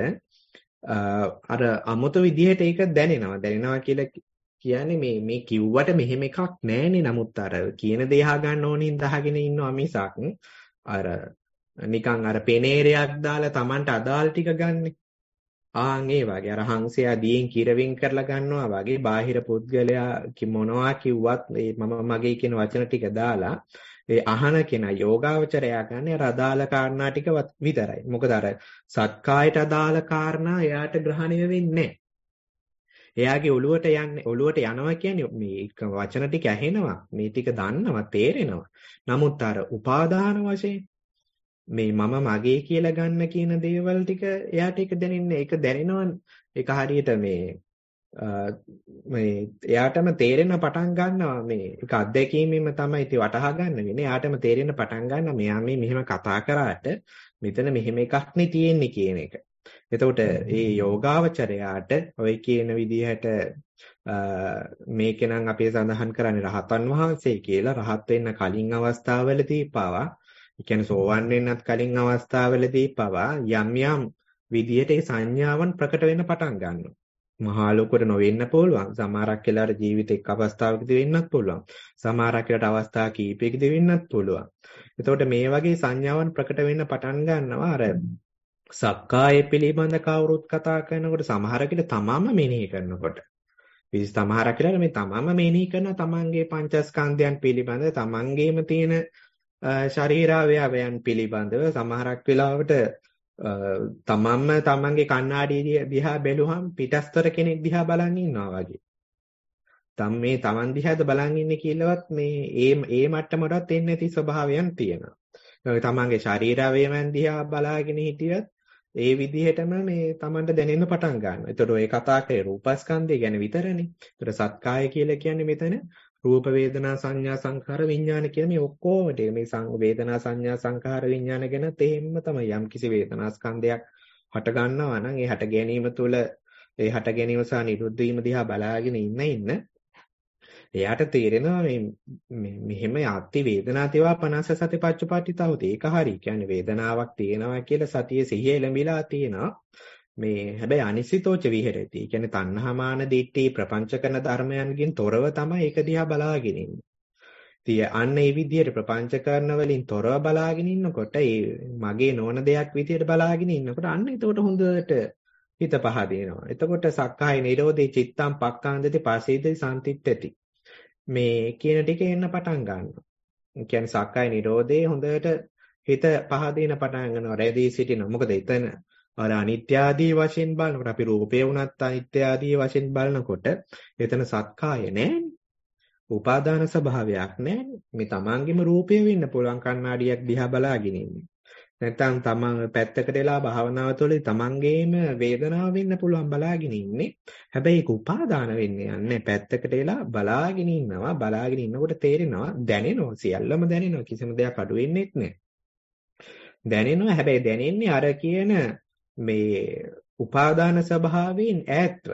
Speaker 1: අර අමුතු විදිහට ඒක දැනෙනවා. දැනෙනවා කියලා කියන්නේ මේ මේ කිව්වට මෙහෙම එකක් නැහැනේ නමුත් අර කියන දේ ගන්න ඕනින් දහගෙන ඉන්නවා මිසක් අර නිකන් අර පෙනේරයක් දාලා Tamanට අදාල් ටික ගන්නෙ. ආන් ඒ වගේ අර හංසයා දියෙන් කිරවින් කරලා ගන්නවා වගේ බාහිර පුද්ගලයා කි මොනවා කිව්වත් මේ මම මගේ කියන වචන ටික දාලා ඒ අහන කෙනා යෝගාවචරයා ගන්න අර අදාළ කාරණා ටික විතරයි. මොකද අර සත්කායට අදාළ කාරණා එයාට ග්‍රහණය වෙන්නේ නැහැ. එයාගේ ඔළුවට යන්නේ ඔළුවට යනවා කියන්නේ මේ වචන ටික ඇහෙනවා මේ ටික දන්නවා තේරෙනවා. නමුත් අර උපාදාන වශයෙන් මේ මම මගේ කියලා ගන්න කියන දේවල් ටික එයාට ඒක දැනෙන්නේ ඒක දැනෙනවා ඒක හරියට මේ මේ එයාටම තේරෙන පටන් ගන්නවා මේ ඒක අත්දැකීමෙම තමයි ඉතින් වටහා ගන්න වෙන්නේ. එයාටම තේරෙන පටන් ගන්නවා මෙයා මේ මෙහෙම කතා කරාට මෙතන මෙහෙම එකක් නේ තියෙන්නේ කියන එක. එතකොට මේ යෝගාවචරයාට ඔය කියන විදිහට මේකෙනම් අපේ සඳහන් කරන්නේ රහතන් වහන්සේ කියලා රහත් වෙන්න කලින් අවස්ථාවවලදී පවා ඒ කියන්නේ සෝවන් වෙන්නත් කලින් අවස්ථාවවලදී පවා යම් යම් විදිහට ඒ සංඥාවන් ප්‍රකට වෙන්න පටන් ගන්නවා. මහා ලෝකෙට නොවෙන්න පුළුවන්. සමහරක් වෙලාවට ජීවිත එක් අවස්ථාවකදී වෙන්නත් පුළුවන්. සමහරක් වෙලාවට අවස්ථා කීපයකදී වෙන්නත් පුළුවන්. එතකොට මේ වගේ සංඥාවන් ප්‍රකට වෙන්න පටන් ගන්නවා අර සක්කාය පිළිබඳ කවුරුත් කතා කරනකොට සමහර කෙනෙක් තමාම මෙනෙහි කරනකොට විශේෂ සමහර කෙනෙක් මේ තමාම මෙනෙහි කරන තමන්ගේ පංචස්කන්ධයන් පිළිබඳ තමන්ගේම තියෙන ශරීරාවයවයන් පිළිබඳව සමහරක් වෙලාවට තමන්ම තමන්ගේ කණ්ණාඩිය දිහා බැලුවහම පිටස්තර කෙනෙක් දිහා බලන් ඉන්නවා වගේ. තම මේ තමන් දිහාද බලන් ඉන්නේ කියලාවත් මේ ඒ ඒ මට්ටමටවත් එන්නේ නැති ස්වභාවයන් තියෙනවා. තමන්ගේ ශරීරාවයන් දිහා බලාගෙන හිටියත් ඒ විදිහටම මේ Tamanට දැනෙන්න පටන් ගන්නවා. එතකොට ඔය කතා කරේ රූපස්කන්ධය ගැන විතරනේ. එතකොට සත්කාය කියලා කියන්නේ මෙතන රූප වේදනා සංඥා සංඛාර විඥාන කියන මේ ඔක්කොම ටික මේ වේදනා සංඥා සංඛාර විඥාන ගැන තේමම තමයි යම් කිසි වේදනා ස්කන්ධයක් හට ගන්නවා නම් ඒ හට ගැනීම තුළ ඒ හට ගැනීම සහ නිරුද්ධ වීම දිහා බලාගෙන ඉන්න ඉන්න එයාට තේරෙනවා මේ මෙහෙම යත්ති වේදනා තේවා 50 සතිපත්චපාටිතා හොතේ ඒක හරි. කියන්නේ වේදනාවක් තියෙනවා කියලා සතියේ සිහිය එළඹිලා තියෙනවා. මේ හැබැයි අනිසිතෝච විහෙරති. කියන්නේ තණ්හාමාන දිට්ඨි ප්‍රපංච කරන ධර්මයන්ගෙන් තොරව තමයි ඒක දිහා බලාගෙන ඉන්නේ. ඉතින් අන්න ඒ විදිහට ප්‍රපංච කරන වලින් තොරව බලාගෙන ඉන්නකොට ඒ මගේ නොවන දෙයක් විදිහට බලාගෙන ඉන්නකොට අන්න එතකොට හොඳට හිත පහදිනවා. එතකොට සක්කාය නිරෝධේ චිත්තම් පක්කාන්දති පසීදති සම්තිත්‍ත්‍ති. මේ කියන ටික එන්න පටන් ගන්නවා. ඒ කියන්නේ සක්කාය නිරෝධයේ හොඳට හිත පහදින පටන් ගන්නවා. රැදී සිටිනවා. මොකද එතන අර අනිත්‍ය ආදී වශයෙන් බලනකොට අපි රූපේ වුණත් අනිත්‍ය ආදී වශයෙන් බලනකොට එතන සක්කාය නැහැ. උපාදාන ස්වභාවයක් නැහැ. මේ තමන්ගෙම රූපය වෙන්න පුළුවන් කණ්ණාඩියක් දිහා බලාගෙන ඉන්නේ. නැත්නම් තමන් පැත්තකට වෙලා භාවනාව තුළින් තමන්ගේම වේදනාව වෙන්න පුළුවන් බලාගෙන ඉන්නේ. හැබැයි ඒක උපාදාන වෙන්නේ නැහැ. පැත්තකට වෙලා බලාගෙන ඉන්නවා. බලාගෙන ඉන්නකොට තේරෙනවා දැනෙනවා සියල්ලම දැනෙනවා. කිසිම දෙයක් අඩු වෙන්නේත් නැහැ. දැනෙනවා. හැබැයි දැනෙන්නේ අර කියන මේ උපාදාන ස්වභාවයෙන් ඈත්ව.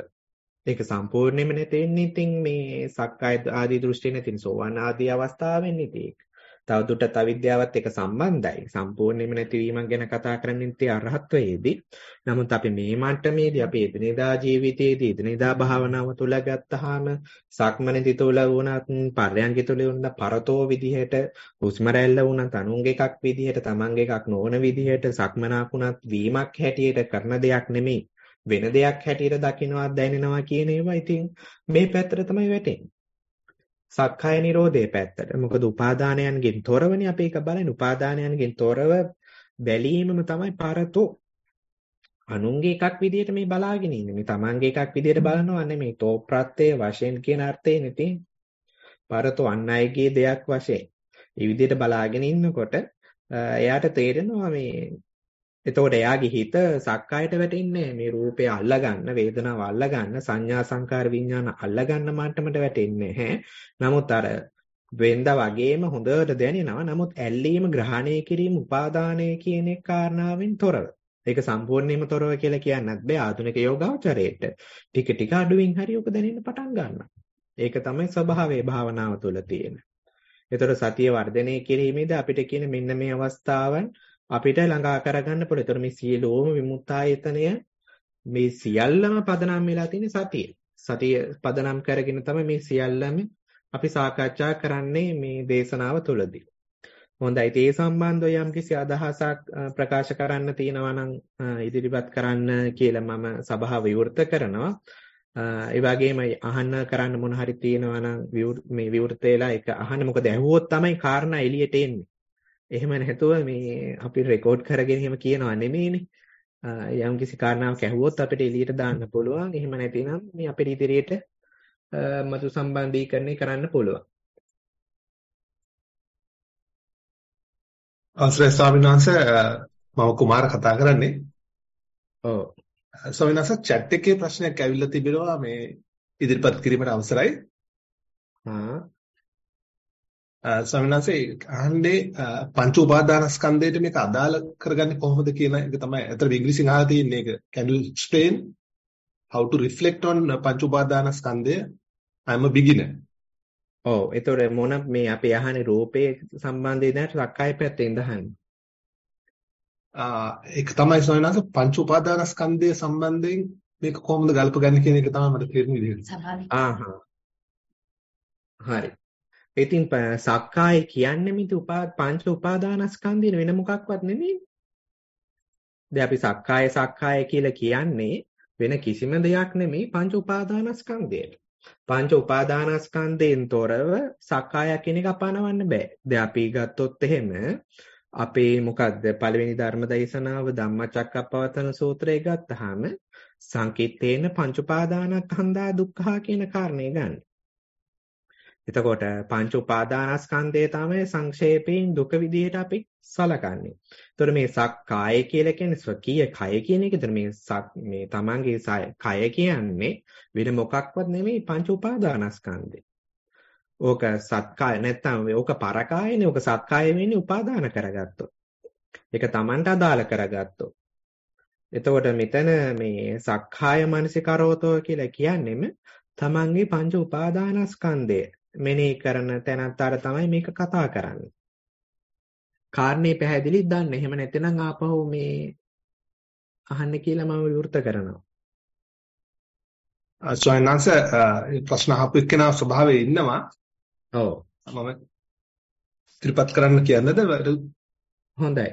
Speaker 1: ඒක සම්පූර්ණයෙන්ම නැතෙන්නේ ඉතින් මේ සක්කාය ආදී දෘෂ්ටි නැතින සෝවාන් ආදී අවස්ථාවෙන් ඉතින්. තවදුරටත් අවිද්‍යාවත් එක සම්බන්ධයි. සම්පූර්ණයෙන්ම නැතිවීමක් ගැන කතා කරන්නේ තේ අරහත්වයේදී. නමුත් අපි මේ මට්ටමේදී අපි එදිනෙදා ජීවිතයේදී එදිනෙදා භාවනාව තුල ගත්තාම සක්මනේදී තුල වුණත් පර්යංගය තුල වුණත් පරතෝ විදිහට හුස්ම රැල්ල වුණත් අනුන්ගේ එකක් විදිහට තමන්ගේ එකක් නොවන විදිහට සක්මනාකුණත් වීමක් හැටියට කරන දෙයක් නෙමෙයි. වෙන දෙයක් හැටියට දකින්නවා දැනෙනවා කියන ඒවා ඉතින් මේ පැත්තට තමයි වැටෙන්නේ. සක්කාය නිරෝධයේ පැත්තට. මොකද උපාදානයන්ගෙන් තොරවනේ අපි ඒක බලන්නේ. උපාදානයන්ගෙන් තොරව බැලීමම තමයි පරතෝ. අනුන්ගේ එකක් විදියට මේ බලාගෙන ඉන්නේ. මේ තමන්ගේ එකක් විදියට බලනවා නෙමෙයි. තෝ ප්‍රත්‍යය වශයෙන් කියන අර්ථයෙන් ඉතින් පරතෝ අන් අයගේ දෙයක් වශයෙන්. මේ විදියට බලාගෙන ඉන්නකොට එයාට තේරෙනවා මේ එතකොට එයාගේ හිත සක්කායට වැටෙන්නේ මේ රූපය අල්ලගන්න වේදනාව අල්ලගන්න සංඥා සංකාර විඥාන අල්ලගන්න මට්ටමට වැටෙන්නේ නැහැ. නමුත් අර වෙන්ද වගේම හොඳට දැනෙනවා. නමුත් ඇල්ලීම ග්‍රහණය කිරීම උපාදානය කියන කාරණාවෙන් තොරව. ඒක සම්පූර්ණයෙන්ම තොරව කියලා කියන්නත් බෑ ආධුනික යෝගාචරයේට. ටික ටික අඩුවෙන් හරි ඔක දැනෙන්න පටන් ගන්නවා. ඒක තමයි ස්වභාවයේ භාවනාව තුළ තියෙන. ඒතර සතිය වර්ධනය කිරීමේදී අපිට කියන මෙන්න මේ අවස්ථාවන් අපිට ළඟා කරගන්න පුළුවන්. ඒතර මේ සියලෝම විමුක්තායතනය මේ සියල්ලම පදනම් වෙලා තියෙන සතිය. සතිය පදනම් කරගෙන තමයි මේ සියල්ලම අපි සාකච්ඡා කරන්නේ මේ දේශනාව තුළදී. හොඳයි. ඒ සම්බන්ධව යම්කිසි අදහසක් ප්‍රකාශ කරන්න තියෙනවා නම් ඉදිරිපත් කරන්න කියලා මම සභාව විවෘත කරනවා. ඒ වගේම අහන්න කරන්න මොන හරි තියෙනවා නම් මේ විවෘත වෙලා ඒක අහන්න මොකද ඇහුවොත් තමයි කාරණා එළියට එන්නේ. එහෙම නැතුව මේ අපි රෙකෝඩ් කරගෙන එහෙම කියනවා නෙමෙයිනේ. යම් කිසි කාරණාවක් ඇහුවොත් අපිට එළියට දාන්න පුළුවන්. එහෙම නැතිනම් මේ අපේ ඉදිරියට මතු සම්බන්ධීකරණය කරන්න පුළුවන්.
Speaker 3: අවසරයි ස්වාමීන් වහන්සේ මම කුමාර කතා කරන්නේ. ඔව්. ස්වාමීන් වහන්සේ chat එකේ ප්‍රශ්නයක් ඇවිල්ලා තිබෙනවා මේ ඉදිරිපත් කිරීමට අවසරයි. ආ ස්වාමිනාසේ අහන්නේ පංච උපාදානස්කන්ධයට මේක අදාළ කරගන්නේ කොහොමද කියන එක තමයි අතට ඉංග්‍රීසියෙන් අහලා තියෙන්නේ ඒක. Can you explain
Speaker 1: how to reflect on පංච උපාදානස්කන්ධය? I'm a beginner. ඔව් ඒතොර මොන මේ අපි අහන්නේ රූපයේ සම්බන්ධයෙන් දැන් සක්කාය පැත්තෙන් දහන්නේ.
Speaker 3: ආ ඒක තමයි ස්වාමිනාස පංච උපාදානස්කන්ධය සම්බන්ධයෙන්
Speaker 1: මේක කොහොමද ගල්ප ගන්න කියන එක තමයි මට තේරෙන්නේ. සමහරවිට. ආහා. හරි. ඉතින් සක්කාය කියන්නේ මිද උපා පංච උපාදානස්කන්ධින වෙන මොකක්වත් නෙමෙයි. දැන් අපි සක්කාය සක්කාය කියලා කියන්නේ වෙන කිසිම දෙයක් නෙමෙයි පංච උපාදානස්කන්ධයට. පංච උපාදානස්කන්ධයෙන් තොරව සක්කාය කියන එක අපනවන්න බෑ. දැන් අපි ගත්තොත් එහෙම අපේ මොකද්ද පළවෙනි ධර්ම දේශනාව ධම්මචක්කප්පවත්තන සූත්‍රය ගත්තාම සංකිටේන පංච උපාදානස්කන්ධා දුක්ඛා කියන කාරණේ ගන්නවා. එතකොට පංච උපාදානස්කන්ධය තමයි සංක්ෂේපයෙන් දුක විදිහට අපි සලකන්නේ. එතකොට මේ සක්කාය කියලා කියන්නේ ස්වකීය කය කියන එක. එතකොට මේ සක් මේ තමන්ගේ කය කියන්නේ වෙන මොකක්වත් නෙමෙයි පංච උපාදානස්කන්ධය. ඕක සත්කාය නැත්තම් ඕක පරකායනේ ඕක සත්කාය වෙන්නේ උපාදාන කරගත්තොත්. ඒක තමන්ට අදාළ කරගත්තොත්. එතකොට මෙතන මේ සක්කාය මනසිකරෝතෝ කියලා කියන්නේම තමන්ගේ පංච උපාදානස්කන්ධය මෙනෙහි කරන තැනත්තාට තමයි මේක කතා කරන්නේ. කාරණේ පැහැදිලි දන්න. එහෙම නැත්නම් ආපහු මේ අහන්න කියලා මම විවෘත කරනවා.
Speaker 3: ස්වයංංශ ප්‍රශ්න අහපු එක්කෙනා ස්වභාවයේ ඉන්නවා. ඔව්. මම ත්‍රිපත් කරන්න කියන්නද? හොඳයි.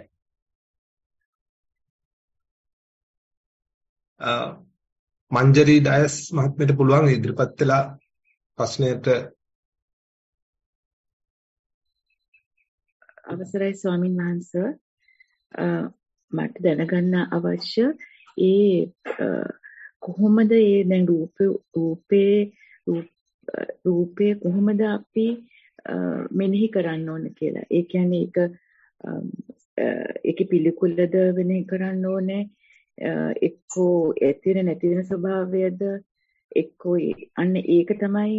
Speaker 3: මංජරි ඩයස් මහත්මියට පුළුවන් ඉදිරිපත් වෙලා ප්‍රශ්නයට අවසරයි ස්වාමින් වහන්සේ
Speaker 1: මට දැනගන්න අවශ්‍ය ඒ
Speaker 2: කොහොමද ඒ දැන් රූපේ රූපේ රූපේ කොහොමද අපි මෙනෙහි කරන්න ඕන කියලා. ඒ කියන්නේ ඒක
Speaker 1: ඒකේ පිළිකුලද වෙනේ කරන්න ඕනේ එක්කෝ ඇතින නැතින ස්වභාවයද එක්කෝ අන්න ඒක තමයි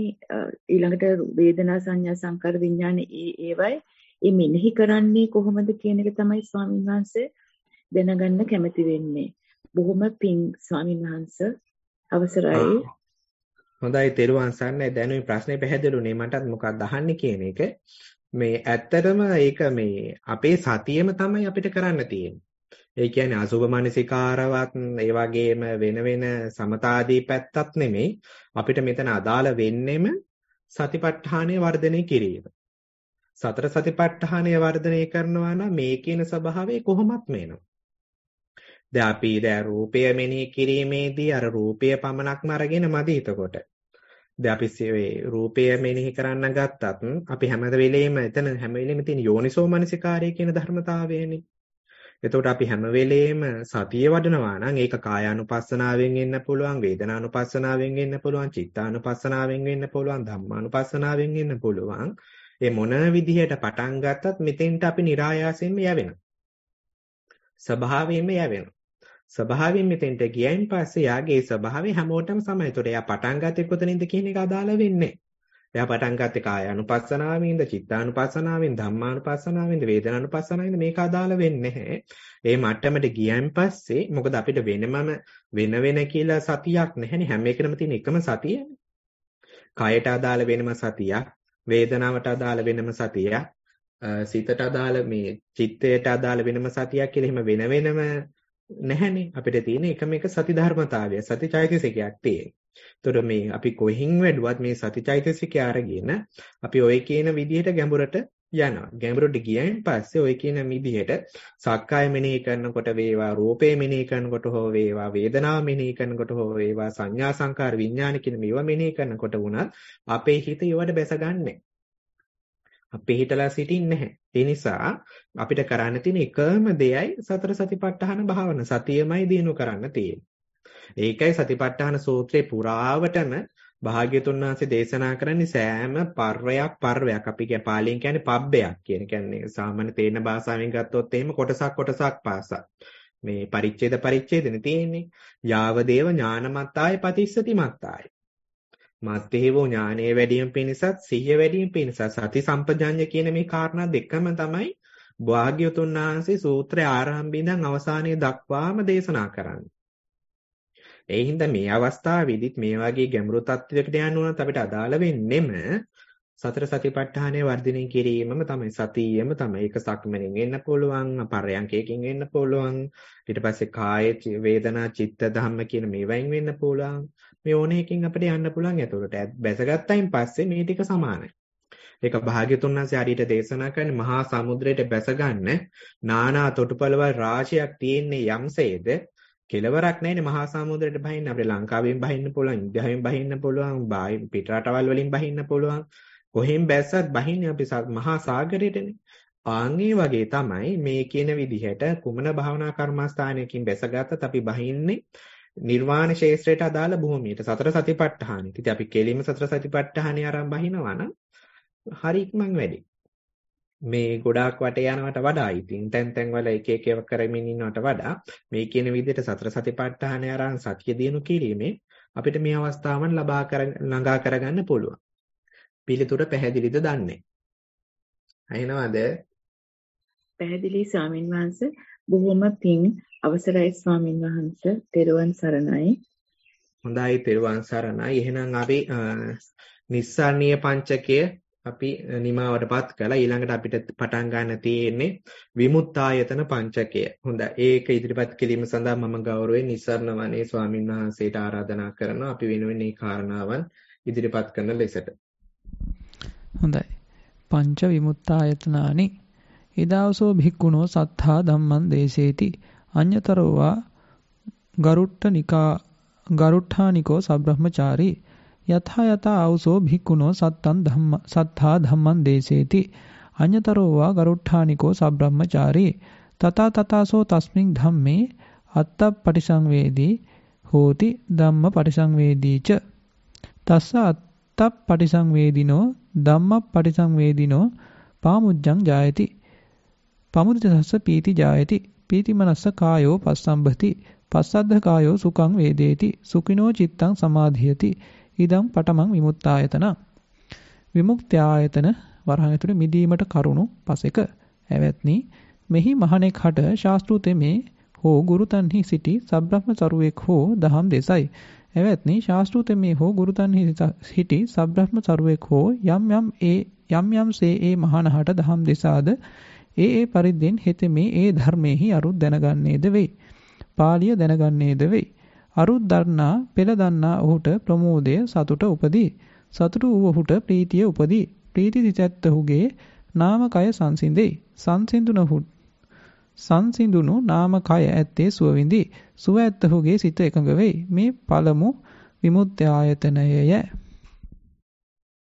Speaker 1: ඊළඟට වේදනා
Speaker 2: සංඥා සංකාර විඥාන ඒ ඒවයි ඒ මෙනෙහි කරන්නේ කොහොමද කියන එක තමයි ස්වාමීන් වහන්සේ දැනගන්න කැමති වෙන්නේ. බොහොම පිං ස්වාමීන් වහන්සේ අවසරයි.
Speaker 1: හොඳයි තෙරුවන් සරණයි දැන් මේ ප්‍රශ්නේ පැහැදිලුනේ මටත් මොකක්ද අහන්නේ කියන එක. මේ ඇත්තටම ඒක මේ අපේ සතියෙම තමයි අපිට කරන්න තියෙන්නේ. ඒ කියන්නේ අසුභ මනසිකාරවත් ඒ වගේම වෙන වෙන සමතාදී පැත්තත් නෙමෙයි අපිට මෙතන අදාළ වෙන්නෙම සතිපට්ඨානයේ වර්ධනය කිරීම. සතර සතිපට්ඨානය වර්ධනය කරනවා නම් මේ කියන ස්වභාවය කොහොමත්ම එනවා. දැන් අපි දැන් රූපය මෙනෙහි කිරීමේදී අර රූපය පමණක්ම අරගෙන මදි එතකොට. දැන් අපි මේ රූපය මෙනෙහි කරන්න ගත්තත් අපි හැම වෙලෙම එතන හැම වෙලෙම තියෙන යෝනිසෝ මනසිකාරය කියන ධර්මතාවයනේ. එතකොට අපි හැම වෙලේම සතිය වඩනවා නම් ඒක කායානුපස්සනාවෙන් එන්න පුළුවන් වේදනානුපස්සනාවෙන් එන්න පුළුවන් චිත්තානුපස්සනාවෙන් එන්න පුළුවන් ධම්මානුපස්සනාවෙන් එන්න පුළුවන් ඒ මොන විදිහට පටන් ගත්තත් මෙතෙන්ට අපි નિરાයාසයෙන්ම යවෙනවා. ස්වභාවයෙන්ම යවෙනවා. ස්වභාවයෙන් මෙතෙන්ට ගියයින් පස්සේ යාගේ ස්වභාවය හැමෝටම සමයි. ඒතොර එයා පටන් ගත්තේ කොතනින්ද කියන එක අදාළ වෙන්නේ එයා පටන් ගත්තේ කාය අනුපස්සනාවෙන්ද, චිත්තානුපස්සනාවෙන්, ධම්මානුපස්සනාවෙන්ද, වේදනානුපස්සනාවෙන්ද මේක අදාළ වෙන්නේ නැහැ. ඒ මට්ටමට ගියයින් පස්සේ මොකද අපිට වෙනමම වෙන වෙන කියලා සතියක් නැහැනේ. හැම එකකම තියෙන එකම සතියනේ. කයට අදාළ වෙනම සතියක් වේදනාවට අදාළ වෙනම සතියක් සිතට අදාළ මේ චිත්තයට අදාළ වෙනම සතියක් කියලා එහෙම වෙන වෙනම නැහැනේ අපිට තියෙන එකම එක සති ධර්මතාවය සතිචෛතසිකයක් තියෙන. ඒතර මේ අපි කොහෙන් වැඩුවත් මේ සතිචෛතසිකය අරගෙන අපි ඔය කියන විදිහට ගැඹුරට යනවා. ගැඹුරට ගියයින් පස්සේ ඔය කියන විදිහට සක්කාය මෙනෙහි කරනකොට වේවා, රූපේ මෙනෙහි කරනකොට හෝ වේවා, වේදනාව මෙනෙහි කරනකොට හෝ වේවා, සංඥා සංකාර විඥාන කියන මේවා මෙනෙහි කරනකොට වුණත් අපේ හිත ඒවට බැසගන්නේ අපේ හිතලා සිටින්නේ නැහැ. ඒ නිසා අපිට කරන්න තියෙන එකම දෙයයි සතර සතිපට්ඨාන භාවන. සතියමයි දිනු කරන්න තියෙන්නේ. ඒකයි සතිපට්ඨාන සූත්‍රේ පුරාවටම භාග්‍යතුන් වහන්සේ දේශනා කරන්නේ සෑම පර්වයක් පර්වයක් අපි කිය පාලියෙන් කියන්නේ පබ්බයක් කියන කියන්නේ සාමාන්‍ය තේන භාෂාවෙන් ගත්තොත් එහෙම කොටසක් කොටසක් පාසා මේ පරිච්ඡේද පරිච්ඡේදනේ තියෙන්නේ යාව දේව ඥානමත්තාය පතිස්සති මත්තාය මත්තේවෝ ඥානයේ වැඩිම පිණිසත් සිහිය වැඩිම පිණිසත් සති සම්පජඤ්ඤ කියන මේ කාරණා දෙකම තමයි භාග්‍යතුන් වහන්සේ සූත්‍රය ආරම්භ ඉඳන් අවසානයේ දක්වාම දේශනා කරන්නේ ඒ හින්දා මේ අවස්ථාවේදීත් මේ වගේ ගැඹුරු තත්ත්වයකට යන්න උනත් අපිට අදාළ වෙන්නෙම සතර සතිපට්ඨානය වර්ධනය කිරීමම තමයි සතියෙම තමයි ඒක සක්මණෙන් වෙන්න පුළුවන් පරයන්කයකින් වෙන්න පුළුවන් ඊට පස්සේ කාය වේදනා චිත්ත ධම්ම කියන මේවායින් වෙන්න පුළුවන් මේ ඕන එකකින් අපිට යන්න පුළුවන් ඒතකොට බැසගත්තයින් පස්සේ මේ ටික සමානයි ඒක භාග්‍යතුන් වහන්සේ හරියට දේශනා කරන්නේ මහා සමුද්‍රයට බැස ගන්න නානා තොටුපළවල් රාශියක් තියෙන්නේ යම්සේද කෙලවරක් නැහැනේ මහා සමුද්‍රයට බහින්න අපිට ලංකාවෙන් බහින්න පුළුවන් ඉන්දියාවෙන් බහින්න පුළුවන් පිට රටවල් වලින් බහින්න පුළුවන් කොහෙන් බැස්සත් බහින්නේ අපි මහා සාගරයටනේ ආන්ගේ වගේ තමයි මේ කියන විදිහට කුමන භාවනා කර්මස්ථානයකින් බැසගත්තත් අපි බහින්නේ නිර්වාණ ශේෂ්ත්‍රයට අදාළ භූමියට සතර සතිපට්ඨානෙ. ඉතින් අපි කෙලින්ම සතර සතිපට්ඨානෙ ආරම්භ බහිනවා නම් හරි ඉක්මන් වැඩි. මේ ගොඩාක් වට යනවට වඩා ඉතින් තැන් තැන් වල එක එක ඒවා කරමින් ඉන්නවට වඩා මේ කියන විදිහට සතර සතිපට්ඨානය අරන් සතිය දිනු කිරීමෙන් අපිට මේ අවස්ථාවන් ලබා කර ළඟා කරගන්න පුළුවන්. පිළිතුර පැහැදිලිද දන්නේ. අහනවද?
Speaker 3: පැහැදිලි ස්වාමින් වහන්සේ
Speaker 2: බොහොම පිං අවසරයි ස්වාමින් වහන්සේ තෙරුවන් සරණයි.
Speaker 1: හොඳයි තෙරුවන් සරණයි. එහෙනම් අපි නිස්සාරණීය පංචකය අපි නිමාවටපත් කළා ඊළඟට අපිට පටන් ගන්න තියෙන්නේ විමුක්තායතන පංචකය. හොඳයි. ඒක ඉදිරිපත් කිරීම සඳහා මම ගෞරවයෙන් නිස්සරණ වනේ ස්වාමීන් වහන්සේට ආරාධනා කරනවා. අපි වෙනුවෙන් මේ කාරණාවන් ඉදිරිපත් කරන ලෙසට.
Speaker 2: හොඳයි. පංච විමුක්තායතනානි ඉදාවසෝ භික්ඛුනෝ සත්තා ධම්මං දේසේති අඤ්‍යතරෝවා ගරුට්ඨනිකා ගරුට්ඨානිකෝ සබ්‍රහ්මචාරී යථා යතා ආවසෝ භික්ඛුනෝ සත්තං ධම්ම සත්තා ධම්මං දේසේති අඤ්‍යතරෝවා ගරුට්ඨානිකෝ සබ්‍රහ්මචාරී තත තතසෝ තස්මින් ධම්මේ අත්ත පටිසංවේදී හෝති ධම්ම පටිසංවේදීච තස්ස අත්ත පටිසංවේදිනෝ ධම්ම පටිසංවේදිනෝ පාමුජ්ජං ජායති පමුදිතස්ස පීති ජායති පීති මනස්ස කායෝ පස්සම්භති පස්සද්ධ කායෝ සුඛං වේදේති සුඛිනෝ චිත්තං සමාධියති ඉදම් පටමං විමුක්තායතන විමුක්ත්‍යායතන වරහන් ඇතුළේ මිදීමට කරුණු පසෙක ඇවැත්නි මෙහි මහණෙක් හට ශාස්ත්‍රුතේ මේ හෝ ගුරුතන්හි සිටි සබ්‍රහ්ම සරුවෙක් හෝ දහම් දෙසයි ඇවැත්නි ශාස්ත්‍රුතේ මේ හෝ ගුරුතන්හි සිටි සබ්‍රහ්ම සරුවෙක් හෝ යම් යම් ඒ යම් යම්සේ ඒ මහණහට දහම් දෙසාද ඒ ඒ පරිද්දෙන් හෙතෙමේ ඒ ධර්මයේහි අරුත් දැනගන්නේද වෙයි පාලිය දැනගන්නේද වෙයි අරුත් දන්නා පෙළ දන්නා ඔහුට ප්‍රමෝදය සතුට උපදී. සතුට වූ ඔහුට ප්‍රීතිය උපදී. ප්‍රීති සිතැත්තහුගේ නාමකය සංසිඳෙයි. සංසිඳුනහුත් සංසිඳුණු නාමකය ඇත්තේ සුව විඳි. සුව ඇත්තහුගේ සිත එකඟ වෙයි. මේ පළමු විමුක්ති ආයතනයය.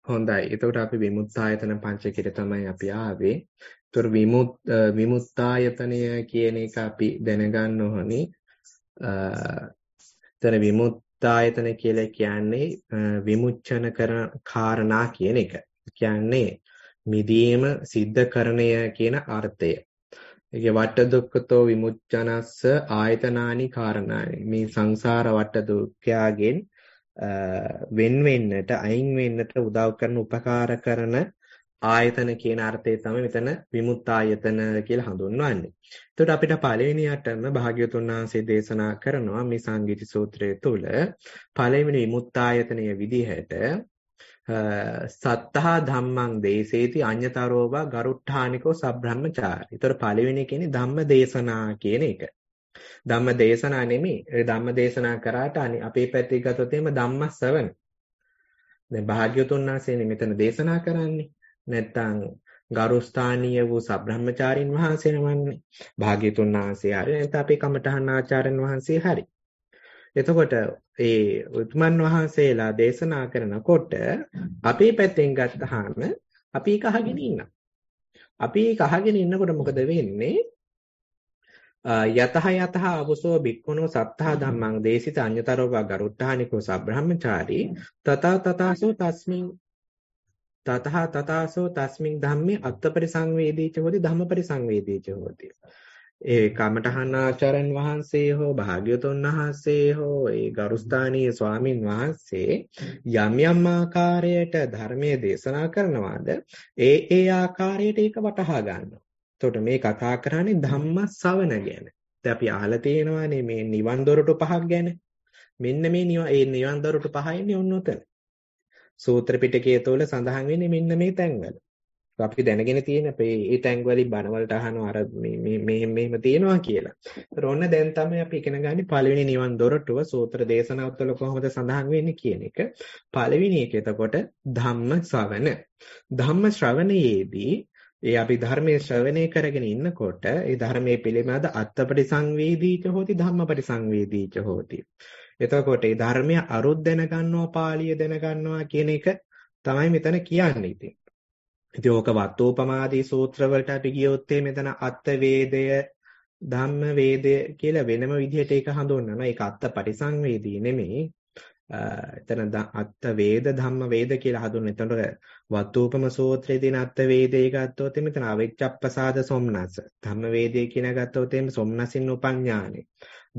Speaker 1: හොඳයි. එතකොට අපි විමුක්ත ආයතන පංචකයට තමයි අපි ආවේ. ඒතර විමුත් විමුක්තායතනය කියන එක අපි දැනගන්න ඕනේ. එතන විමුක්තායතන කියලා කියන්නේ විමුච්ඡන කරන කාරණා කියන එක. කියන්නේ මිදීම සිද්ධ කරණය කියන අර්ථය. ඒකේ වට දුක්ඛතෝ විමුච්ඡනස්ස ආයතනානි කාරණානි. මේ සංසාර වට දුක්ඛයාගෙන් වෙන් වෙන්නට අයින් වෙන්නට උදව් කරන උපකාර කරන ආයතන කියන අර්ථය තමයි මෙතන විමුක්තායතන කියලා හඳුන්වන්නේ. එතකොට අපිට පළවෙනියටම භාග්‍යවතුන් වහන්සේ දේශනා කරනවා මේ සංගීති සූත්‍රය තුල පළවෙනි විමුක්තායතනය විදිහට සත්තහ ධම්මං දේසේති අඤ්‍යතරෝවා ගරුට්ඨානිකෝ සබ්‍රහ්මචාරි. ඒතර පළවෙනි කියන්නේ ධම්ම දේශනා කියන එක. ධම්ම දේශනා නෙමෙයි. ඒ ධම්ම දේශනා කරාට අපේ පැත්තේ ගතොත් එහෙම ධම්ම ශ්‍රවණ. දැන් භාග්‍යවතුන් වහන්සේනේ මෙතන දේශනා කරන්නේ. නැත්තම් ගරු ස්ථානීය වූ සබ්‍රහ්මචාරින් වහන්සේ නමන්නේ භාග්‍යතුන් වහන්සේ හරි නැත්නම් අපේ කමඨහන් ආචාර්යන් වහන්සේ හරි එතකොට ඒ උතුමන් වහන්සේලා දේශනා කරනකොට අපේ පැත්තෙන් ගත්තාම අපි ඒක අහගෙන ඉන්නවා අපි ඒක අහගෙන ඉන්නකොට මොකද වෙන්නේ යතහ යතහ අවසෝ බික්කුණෝ සත්තා ධම්මං දේසිත අඤ්‍යතරෝවා ගරුට්ටානිකෝ සබ්‍රහ්මචාරී තත තතසෝ තස්මින් තතහ තතාසෝ තස්මින් ධම්මේ අත්පරිසංවේදීච හොති ධම්මපරිසංවේදීච හොති. ඒ කමඨහන් ආචාර්යන් වහන්සේ හෝ භාග්‍යතුන් වහන්සේ හෝ ඒ ගරුස්ථානීය ස්වාමින් වහන්සේ යම් යම් ආකාරයට ධර්මයේ දේශනා කරනවාද ඒ ඒ ආකාරයට ඒක වටහා ගන්නවා. එතකොට මේ කතා කරන්නේ ධම්ම ශ්‍රවණ ගැන. දැන් අපි අහලා තියෙනවානේ මේ නිවන් දොරටු පහක් ගැන. මෙන්න මේ නිවන් ඒ නිවන් දොරටු පහයින්නේ ඔන්න උතන. සූත්‍ර පිටකය තුළ සඳහන් වෙන්නේ මෙන්න මේ තැන්වල. අපි දැනගෙන තියෙන අපේ ඒ තැන් වලින් බණවලට අහනවා අර මේ මේ මෙහෙම තියෙනවා කියලා. ඒතර ඔන්න දැන් තමයි අපි ඉගෙන ගන්න පළවෙනි නිවන් දොරටුව සූත්‍ර දේශනාවත් වල කොහොමද සඳහන් වෙන්නේ කියන එක. පළවෙනි එක එතකොට ධම්ම ශ්‍රවණ. ධම්ම ශ්‍රවණයේදී ඒ අපි ධර්මයේ ශ්‍රවණය කරගෙන ඉන්නකොට ඒ ධර්මයේ පිළිබඳ අත්පටි සංවේදීච හෝති ධම්මපටි සංවේදීච හෝති. එතකොට මේ ධර්මය අරුත් දැනගන්නවා පාළිය දැනගන්නවා කියන එක තමයි මෙතන කියන්නේ ඉතින්. ඉතින් ඕක වත්තෝපමාදී සූත්‍ර වලට අපි ගියොත් මෙතන අත් වේදය ධම්ම වේදය කියලා වෙනම විදිහට ඒක හඳුන්වනවා. ඒක අත්ත පරිසංවේදී නෙමෙයි. එතන අත්ත වේද ධම්ම වේද කියලා හඳුන්වන. එතනට වත්ූපම සූත්‍රයේ තියෙන අත්ත වේදේ ගත්තොත් මෙතන අවිච්ඡප්පසාද සොම්නස. ධම්ම වේදේ කියන ගත්තොත් එimhe සොම්නසින් උපඤ්ඤානේ.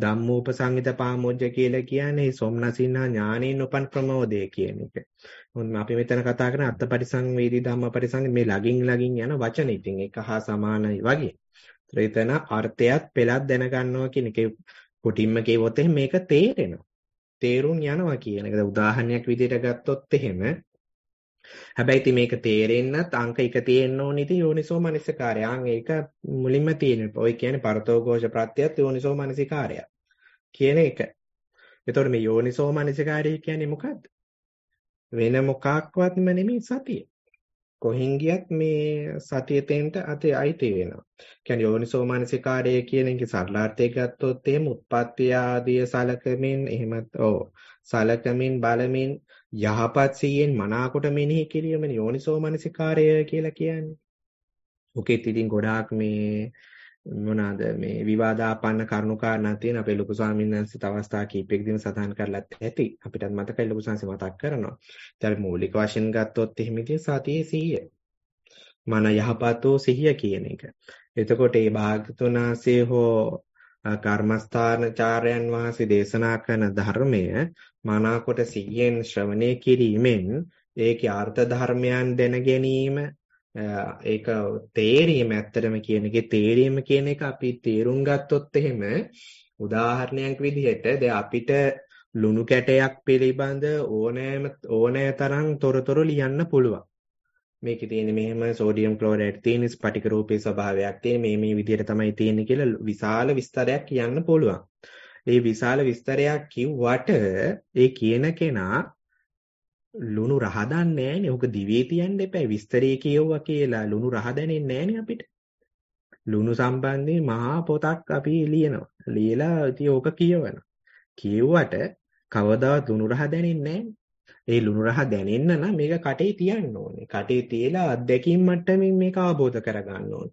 Speaker 1: ධම්මෝපසංගිත පාමොජ්ජ කියලා කියන්නේ සොම්නසින්හා ඥානයෙන් උපන් ප්‍රමෝදය කියන එක. මොන් අපි මෙතන කතා කරන අත්පරිසංවේදී ධම්මපරිසංග මේ ළඟින් ළඟින් යන වචන ඉතින් ඒක හා සමානයි වගේ. ඒතර එතන අර්ථයත් පෙළත් දැනගන්නවා කියන එක කොටින්ම කියවොත් මේක තේරෙනවා. තේරුම් යනවා කියන එක. උදාහරණයක් විදිහට ගත්තොත් එහෙම හැබැයි ඉතින් මේක තේරෙන්නත් අංක එක තියෙන්න ඕනේ ඉතින් යෝනිසෝ මනසිකාරය. අං ඒක මුලින්ම තියෙන. ඔය කියන්නේ පරතෝഘോഷ ප්‍රත්‍යයත් යෝනිසෝ මනසිකාරය කියන එක. එතකොට මේ යෝනිසෝ මනසිකාරය කියන්නේ මොකද්ද? වෙන මොකක්වත්ම නෙමෙයි සතිය. කොහෙන් ගියත් මේ සතිය තෙන්ට අතේ අයිති වෙනවා. කියන්නේ යෝනිසෝ මානසිකාරය කියන එකේ සරලාර්ථය ගත්තොත් එහෙම උත්පත්ති ආදී සලකමින් එහෙමත් ඔව් සලකමින් බලමින් යහපත් සියෙන් මනාකොට මෙනෙහි කිරීම යෝනිසෝ මනසිකාරය කියලා කියන්නේ. ඔකෙත් ඉතින් ගොඩාක් මේ මොනවාද මේ විවාදාපන්න කරුණු කාරණා තියෙන අපේ ලොකු ස්වාමීන් වහන්සේ තවස්ථා කීපයකදීම සඳහන් කරලත් ඇති. අපිටත් මතකයි ලොකු ස්වාමීන් මතක් කරනවා. ඒතර මූලික වශයෙන් ගත්තොත් එහෙම ඉතින් සතියේ සිහිය. මන යහපතෝ සිහිය කියන එක. එතකොට ඒ භාගතුනාසේ හෝ කර්මස්ථානචාරයන් වහන්සේ දේශනා කරන ධර්මය මනාකොට සිහියෙන් ශ්‍රවණය කිරීමෙන් ඒකේ අර්ථ ධර්මයන් දැන ගැනීම ඒක තේරීම ඇත්තටම කියන එකේ තේරීම කියන එක අපි තේරුම් ගත්තොත් එහෙම උදාහරණයක් විදිහට දැන් අපිට ලුණු කැටයක් පිළිබඳ ඕනෑම ඕනෑ තරම් තොරතුරු ලියන්න පුළුවන්. මේකේ තියෙන මෙහෙම සෝඩියම් ක්ලෝරයිඩ් තියෙන ස්පටික රූපේ ස්වභාවයක් තියෙන මේ මේ විදිහට තමයි තියෙන්නේ කියලා විශාල විස්තරයක් කියන්න පුළුවන්. ඒ විශාල විස්තරයක් කිව්වට ඒ කියන කෙනා ලුණු රහ දන්නේ නැහැනේ. ඔක දිවේ තියන්න එපා. විස්තරය කියවුවා කියලා ලුණු රහ දැනෙන්නේ නැහැනේ අපිට. ලුණු සම්බන්ධයෙන් මහා පොතක් අපි ලියනවා. ලියලා ඉතින් ඕක කියවනවා. කියවුවට කවදාවත් ලුණු රහ දැනෙන්නේ නැහැ. ඒ ලුණු රහ දැනෙන්න නම් මේක කටේ තියන්න ඕනේ. කටේ තියලා අත්දැකීම් මට්ටමින් මේක අවබෝධ කරගන්න ඕනේ.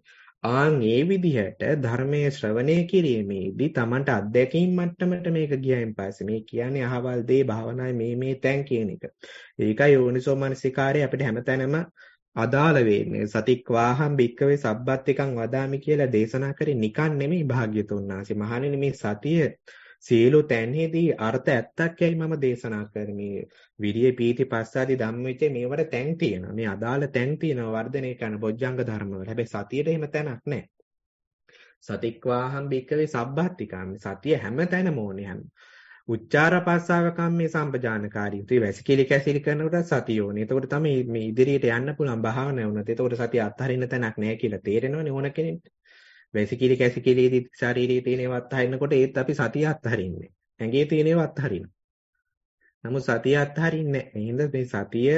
Speaker 1: ආන් ඒ විදිහට ධර්මයේ ශ්‍රවණය කිරීමේදී Tamanට අත්දැකීම් මට්ටමට මේක ගියයින් පස්සේ මේ කියන්නේ අහවල් දේ භාවනාවේ මේ මේ තැන් කියන එක. ඒකයි යෝනිසෝ මනසිකාරය අපිට හැමතැනම අදාළ වෙන්නේ. සතික් වාහම් භික්කවේ සබ්බත් එකං වදාමි කියලා දේශනා කරේ නිකන් නෙමෙයි භාග්‍යතුන් වහන්සේ. මහණෙනි මේ සතිය සියලු තැන්හිදී අර්ථ ඇත්තක් යයි මම දේශනා කරමි. විරිය පීති පස්සාදි ධම්මවිච මේවට තැන් තියෙනවා. මේ අදාළ තැන් තියෙනවා වර්ධනය කරන බොජ්ජංග ධර්මවල. හැබැයි සතියේට එහෙම තැනක් නැහැ. සතික්වාහම් බික්කවේ සබ්බත්තිකාමි. සතිය හැම තැනම ඕනේ හැම. උච්චාර පස්සාව කම්මේ සම්පජානකාරී. ඉතින් වැසිකිලි කැසිලි කරනකොට සතිය ඕනේ. එතකොට තමයි මේ ඉදිරියට යන්න පුළුවන් භාවනාව වුණත්. එතකොට සතිය අත්හරින්න තැනක් නැහැ කියලා තේරෙනවනේ ඕන කෙනෙක්ට. වැසිකිලි කැසිකිලි ශරීරයේ තියෙනව අත්හරිනකොට ඒත් අපි සතිය අත්හරින්නේ. ඇඟේ තියෙනව අත්හරිනවා. නමුත් සතිය අත්හරින්නේ නැහැ. මේ සතිය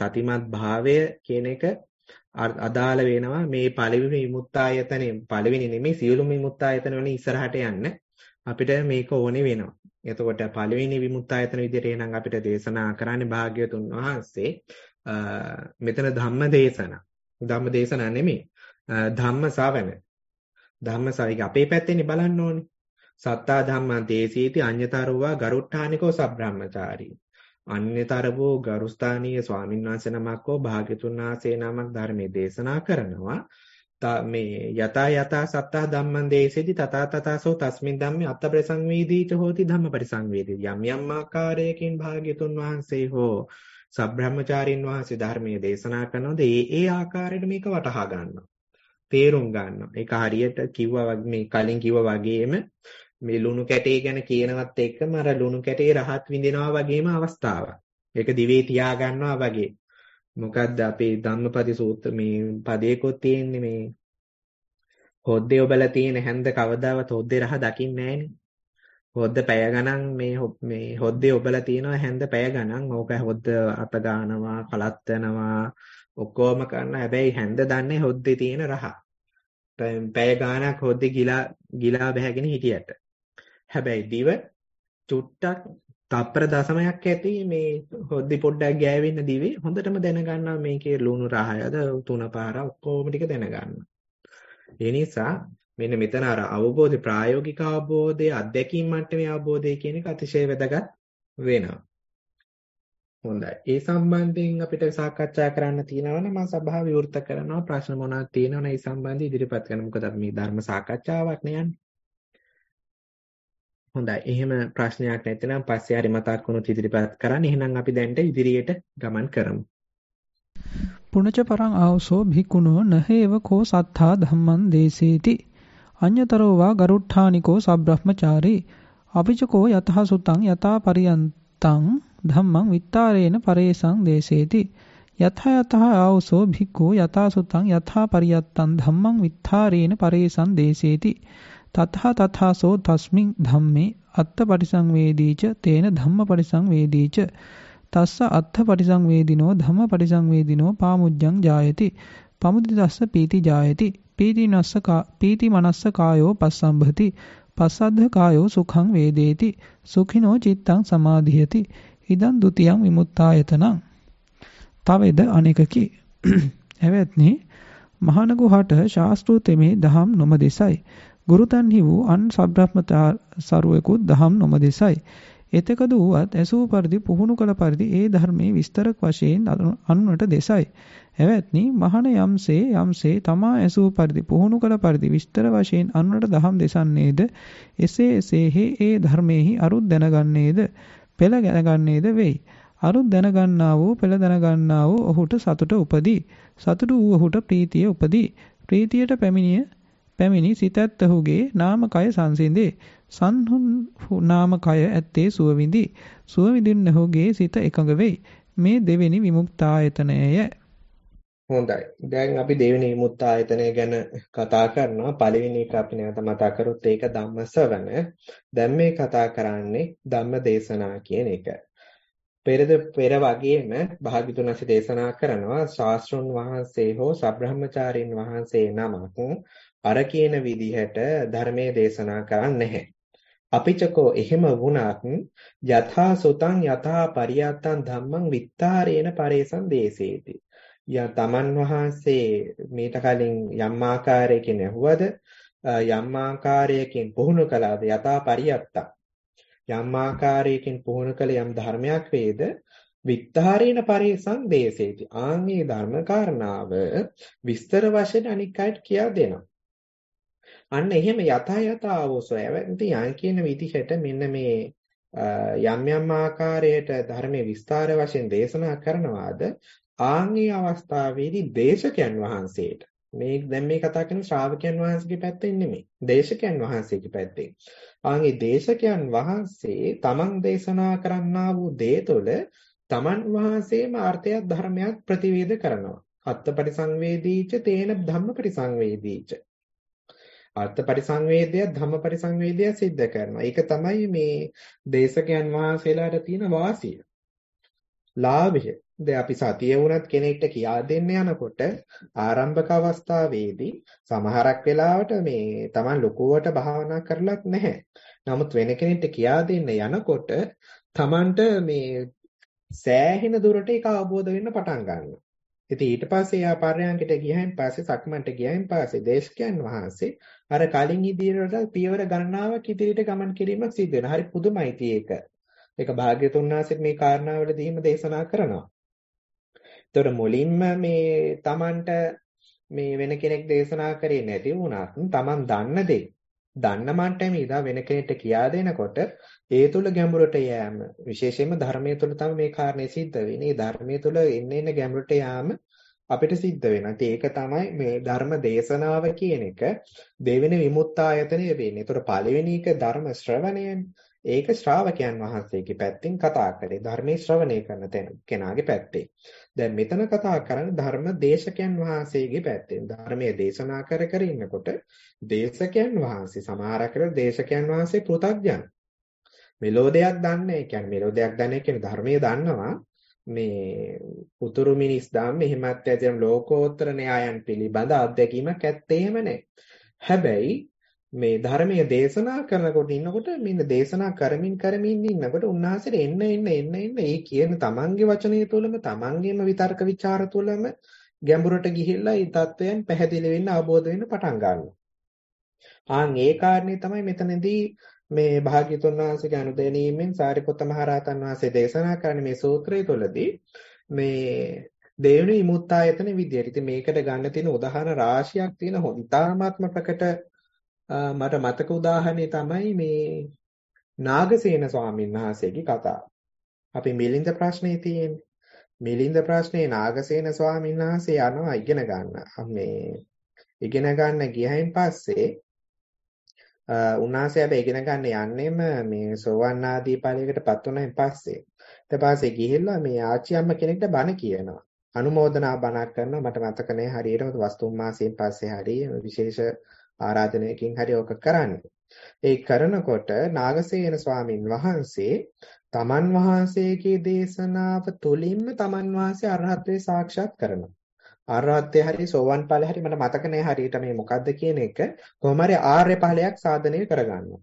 Speaker 1: සතිමත් භාවය කියන එක අදාළ වෙනවා මේ පළවෙනි විමුක්තායතනේ පළවෙනි නෙමෙයි සියලුම විමුක්තායතන වලින් ඉස්සරහට යන්න අපිට මේක ඕනේ වෙනවා. එතකොට පළවෙනි විමුක්තායතන විදිහට එහෙනම් අපිට දේශනා කරන්නේ භාග්‍යවතුන් වහන්සේ මෙතන ධම්ම දේශනා. ධම්ම දේශනා නෙමෙයි. ධම්ම ශ්‍රවණ. ධම්මසවික අපේ පැත්තේනේ බලන්න ඕනේ. සත්තා ධම්මං තේසීති අඤ්‍යතරෝවා ගරුට්ටානිකෝ සබ්‍රාහ්මචාරී. අඤ්‍යතරවෝ ගරුස්ථානීය ස්වාමීන් වහන්සේ නමක් හෝ භාග්‍යතුන් වහන්සේ නමක් ධර්මයේ දේශනා කරනවා. මේ යතා යතා සත්තා ධම්මං දේසේති තථා තථාසෝ තස්මින් ධම්මේ අත්ත ප්‍රසංවේදීත හෝති ධම්ම පරිසංවේදී යම් යම් ආකාරයකින් භාග්‍යතුන් වහන්සේ හෝ සබ්‍රහ්මචාරින් වහන්සේ ධර්මයේ දේශනා කරනොද ඒ ඒ ආකාරයට මේක වටහා ගන්නවා තේරුම් ගන්නවා. ඒක හරියට කිව්වා මේ කලින් කිව්වා වගේම මේ ලුණු කැටේ ගැන කියනවත් එක්කම අර ලුණු කැටේ රහත් විඳිනවා වගේම අවස්ථාවක්. ඒක දිවේ තියා ගන්නවා වගේ. මොකද්ද අපේ ධම්මපති සූත්‍ර මේ පදේකොත් තියෙන්නේ මේ හොද්දේ ඔබලා තියෙන හැන්ද කවදාවත් හොද්දේ රහ දකින්නේ නැහනේ. හොද්ද පැය ගණන් මේ මේ හොද්දේ ඔබලා තිනවා හැන්ද පැය ගණන් ඕක හොද්ද අත ගන්නවා කලත්තනවා ඔක්කොම කරන හැබැයි හැන්ද දන්නේ හොද්දේ තියෙන රහ. පැය ගාණක් හොද්දේ ගිලා ගිලා බහැගෙන හිටියට. හැබැයි දිව චුට්ටක් තප්පර දශමයක් ඇති මේ හොද්දි පොඩ්ඩක් ගෑවෙන්න දිවේ හොඳටම දැනගන්නවා මේකේ ලුණු රහයද තුන පාර ඔක්කොම ටික දැනගන්නවා. ඒ නිසා මෙන්න මෙතන අර අවබෝධය ප්‍රායෝගික අවබෝධය අධ්‍යක්ීම් මට්ටමේ අවබෝධය කියන එක අතිශය වැදගත් වෙනවා. හොඳයි. ඒ සම්බන්ධයෙන් අපිට සාකච්ඡා කරන්න තියෙනවනේ මම සභාව විවෘත කරනවා ප්‍රශ්න මොනවද තියෙනවනේ ඒ සම්බන්ධයෙන් ඉදිරිපත් කරන මොකද අපි මේ ධර්ම සාකච්ඡාවක් නේ යන්නේ. හොඳයි. එහෙම ප්‍රශ්නයක් නැත්නම් පස්සේ හරි මතක් වුණොත් ඉදිරිපත් කරන්න. එහෙනම් අපි දැන්ට ඉදිරියට ගමන් කරමු.
Speaker 2: පුණජ පරං ආවසෝ භික්ඛුනෝ නහේව කෝ සත්තා ධම්මං දේසේති අඤ්‍යතරෝ වා ගරුට්ඨානිකෝ සබ්‍රහ්මචාරී අවිචකෝ යතහ සුතං යතා පරියන්තං ධම්මං විත්තාරේන පරේසං දේසේති යතහ යතහ ආවසෝ භික්ඛු යතා සුතං යතා පරියත්තං ධම්මං විත්තාරේන පරේසං දේසේති තතහ තතසෝ තස්මින් ධම්මේ අත්ත පරිසංවේදීච තේන ධම්ම පරිසංවේදීච තස්ස අත්ථ පරිසංවේදිනෝ ධම්ම පරිසංවේදිනෝ පාමුජ්ජං ජායති පමුදි දස්ස පීති ජායති පීති නස්ස පීති මනස්ස කායෝ පස්සම්භති පස්සද්ධ කායෝ සුඛං වේදේති සුඛිනෝ චිත්තං සමාධියති ඉදං ဒ ුතියං විමුක්තායතනං තවද අනෙකකි එවත්නි මහානගුහට ශාස්ත්‍රූතෙමේ දහම් නොමදෙසයි ගුරුතන්හි වූ අන් සබ්‍රහ්මතා සරුවෙකුත් දහම් නොමදෙසයි එතකද වුවත් ඇසූ පරිදි පුහුණු කළ පරිදි ඒ ධර්මයේ විස්තර වශයෙන් අනුනට දෙසයි. එවත්නි මහණ යම්සේ යම්සේ තමා ඇසූ පරිදි පුහුණු කළ පරිදි විස්තර වශයෙන් අනුනට දහම් දෙසන්නේද එසේ එසේ ඒ ධර්මයේහි අරුත් දැනගන්නේද පෙළ දැනගන්නේද වෙයි. අරුත් දැනගන්නා වූ පෙළ දැනගන්නා වූ ඔහුට සතුට උපදී. සතුට වූ ඔහුට ප්‍රීතිය උපදී. ප්‍රීතියට පැමිණිය පැමිණි සිතත් ඔහුගේ නාමකය සංසිඳේ. සංහුන් නාමකය ඇත්තේ සුව විඳි. සුව විඳින්න ඔහුගේ සිත එකඟ වෙයි. මේ දෙවෙනි විමුක්තායතනයය.
Speaker 1: හොඳයි. දැන් අපි දෙවෙනි විමුක්ත ආයතනය ගැන කතා කරනවා. පළවෙනි එක අපි නැවත මතක් කරොත් ඒක ධම්ම ශ්‍රවණ. දැන් මේ කතා කරන්නේ ධම්ම දේශනා කියන එක. පෙරද පෙර වගේම භාග්‍යතුන් දේශනා කරනවා ශාස්ත්‍රුන් වහන්සේ හෝ සබ්‍රහ්මචාරින් වහන්සේ නමක් අර කියන විදිහට ධර්මයේ දේශනා කරන්නේ නැහැ. අපිචකෝ එහෙම වුණත් යථා සුතං යථා පරියත්තං ධම්මං විත්තාරේන පරේසං දේසේති. යා තමන් වහන්සේ මේට කලින් යම් ආකාරයකින් ඇහුවද යම් ආකාරයකින් පුහුණු කළාද යථා පරියත්තං යම් ආකාරයකින් පුහුණු කළ යම් ධර්මයක් වේද විත්තරේන පරිසංදේශේති ආන්ගේ ධර්ම කාරණාව විස්තර වශයෙන් අනික් අයට කියා දෙනවා අන්න එහෙම යථා යථාවෝ සොයවන්ති යන් කියන විදිහට මෙන්න මේ යම් යම් ආකාරයට ධර්මයේ විස්තර වශයෙන් දේශනා කරනවාද ආන්ගේ අවස්ථාවේදී දේශකයන් වහන්සේට මේ දැන් මේ කතා කරන ශ්‍රාවකයන් වහන්සේගේ පැත්තෙන් නෙමෙයි දේශකයන් වහන්සේගේ පැත්තෙන්. ආන්ගේ දේශකයන් වහන්සේ තමන් දේශනා කරන්නා වූ දේ තුළ තමන් වහන්සේම අර්ථයක් ධර්මයක් ප්‍රතිවේද කරනවා. අත්පටිසංවේදීච තේන ධම්මපටිසංවේදීච අර්ථ පරිසංවේදය ධම්ම පරිසංවේදය සිද්ධ කරනවා. ඒක තමයි මේ දේශකයන් වහන්සේලාට තියෙන වාසිය. ලාභය. දැන් අපි සතිය වුණත් කෙනෙක්ට කියා දෙන්න යනකොට ආරම්භක අවස්ථාවේදී සමහරක් වෙලාවට මේ Taman ලකුවට භාවනා කරලත් නැහැ. නමුත් වෙන කෙනෙක්ට කියා දෙන්න යනකොට Tamanට මේ සෑහෙන දුරට ඒක අවබෝධ වෙන්න පටන් ගන්නවා. ඉතින් ඊට පස්සේ යා පර්යාංගයට ගියයින් පස්සේ සක්මන්ට ගියයින් පස්සේ දේශකයන් වහන්සේ අර කලින් ඉදිරියට පියවර ගණනාවක් ඉදිරියට ගමන් කිරීමක් සිදු වෙනවා. හරි පුදුමයි tie එක. ඒක භාග්‍යතුන් වහන්සේ මේ කාරණාවලදීම දේශනා කරනවා. ඒතර මුලින්ම මේ Tamanට මේ වෙන කෙනෙක් දේශනා කරේ නැති වුණත් Taman දන්න දේ දන්න මට්ටමේ ඉඳලා වෙන කෙනෙක්ට කියා දෙනකොට ඒ තුල ගැඹුරට යෑම විශේෂයෙන්ම ධර්මයේ තුල තමයි මේ කාරණේ සිද්ධ වෙන්නේ. ධර්මයේ තුල එන්න එන්න ගැඹුරට යෑම අපිට සිද්ධ වෙනවා. ඒක තමයි මේ ධර්ම දේශනාව කියන එක දෙවෙනි විමුක්තායතනය වෙන්නේ. ඒතර පළවෙනි එක ධර්ම ශ්‍රවණයනේ. ඒක ශ්‍රාවකයන් වහන්සේගේ පැත්තෙන් කතා කරේ ධර්මයේ ශ්‍රවණය කරන කෙනාගේ පැත්තේ. දැන් මෙතන කතා කරන්නේ ධර්ම දේශකයන් වහන්සේගේ පැත්තෙන්. ධර්මයේ දේශනා කර කර ඉන්නකොට දේශකයන් වහන්සේ සමහරකට දේශකයන් වහන්සේ පෘථග්ජන. මෙලෝදයක් දන්නේ. ඒ කියන්නේ මෙලෝදයක් දන්නේ කියන්නේ ධර්මයේ දන්නවා. මේ උතුරු මිනිස් ධම්ම එහෙමත් ඇතිනම් ලෝකෝත්තර න්‍යායන් පිළිබඳ අත්දැකීමක් ඇත්තේම නැහැ. හැබැයි මේ ධර්මයේ දේශනා කරනකොට ඉන්නකොට මෙන්න දේශනා කරමින් කරමින් ඉන්නකොට උන්වහන්සේට එන්න එන්න එන්න එන්න ඒ කියන තමන්ගේ වචනය තුළම තමන්ගේම විතර්ක ਵਿਚාර තුළම ගැඹුරට ගිහිල්ලා ඒ தත්වයන් පැහැදිලි වෙන්න අවබෝධ වෙන්න පටන් ගන්නවා. ආන් ඒ කාරණේ තමයි මෙතනදී මේ භාග්‍යතුන් වහන්සේගේ අනුදැනීමෙන් සාරිපුත්ත මහරහතන් වහන්සේ දේශනා කරන මේ සූත්‍රය තුළදී මේ දේවනි විමුක්තායතන විදියට. ඉතින් මේකට ගන්න තියෙන උදාහරණ රාශියක් තියෙන හොඳාමාත්ම ප්‍රකට මට මතක උදාහරණය තමයි මේ නාගසේන ස්වාමීන් වහන්සේගේ කතාව. අපි මිලින්ද ප්‍රශ්නේ තියෙන්නේ. මිලින්ද ප්‍රශ්නේ නාගසේන ස්වාමීන් වහන්සේ යනවා ඉගෙන ගන්න. මේ ඉගෙන ගන්න ගියයින් පස්සේ උන්වහන්සේ හැබැයි ඉගෙන ගන්න යන්නේම මේ සෝවන් ආදී ඵලයකටපත් උනායින් පස්සේ. ඊට පස්සේ ගිහිල්ලා මේ ආච්චි අම්ම කෙනෙක්ට බණ කියනවා. අනුමෝදනා බණක් කරනවා. මට මතක නැහැ හරියටම වස්තුම් මාසයෙන් පස්සේ හරිය විශේෂ ආරාධනයකින් හරි ඔක කරන්න. ඒ කරනකොට නාගසේන ස්වාමින් වහන්සේ තමන් වහන්සේගේ දේශනාව තුළින්ම තමන් වහන්සේ අරහත්ත්වේ සාක්ෂාත් කරනවා. අරහත්ත්වේ හරි සෝවන් ඵල හරි මට මතක නෑ හරියට මේ මොකද්ද කියන එක කොහොම හරි ආර්ය ඵලයක් සාධනය කරගන්නවා.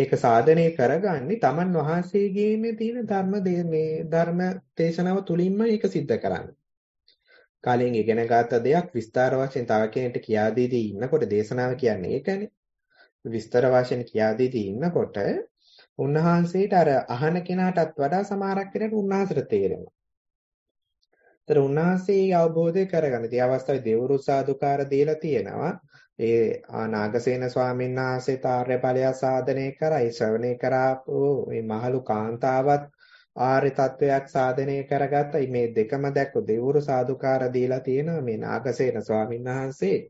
Speaker 1: ඒක සාධනය කරගන්නේ තමන් වහන්සේගේ මේ තියෙන ධර්ම මේ ධර්ම දේශනාව තුළින්ම ඒක සිද්ධ කරන්නේ. කලින් ඉගෙන ගත්ත දෙයක් විස්තර වශයෙන් තව කෙනෙක්ට කියා දීදී ඉන්නකොට දේශනාව කියන්නේ ඒකනේ. විස්තර වශයෙන් කියා දීදී ඉන්නකොට උන්වහන්සේට අර අහන කෙනාටත් වඩා සමහරක් කෙනෙකුට උන්වහන්සේට තේරෙනවා. ඒතර උන්වහන්සේ අවබෝධය කරගන්න. ඒ අවස්ථාවේ දේවරු සාදුකාර දීලා තියෙනවා. ඒ ආනාගසේන ස්වාමීන් වහන්සේ තාර්ය ඵලය සාධනය කරයි ශ්‍රවණය කරාපෝ මේ මහලු කාන්තාවත් ආර්ය තත්වයක් සාධනය කරගත්තයි මේ දෙකම දැක්ක දෙවුරු සාදුකාර දීලා තියෙනවා මේ නාගසේන ස්වාමීන් වහන්සේ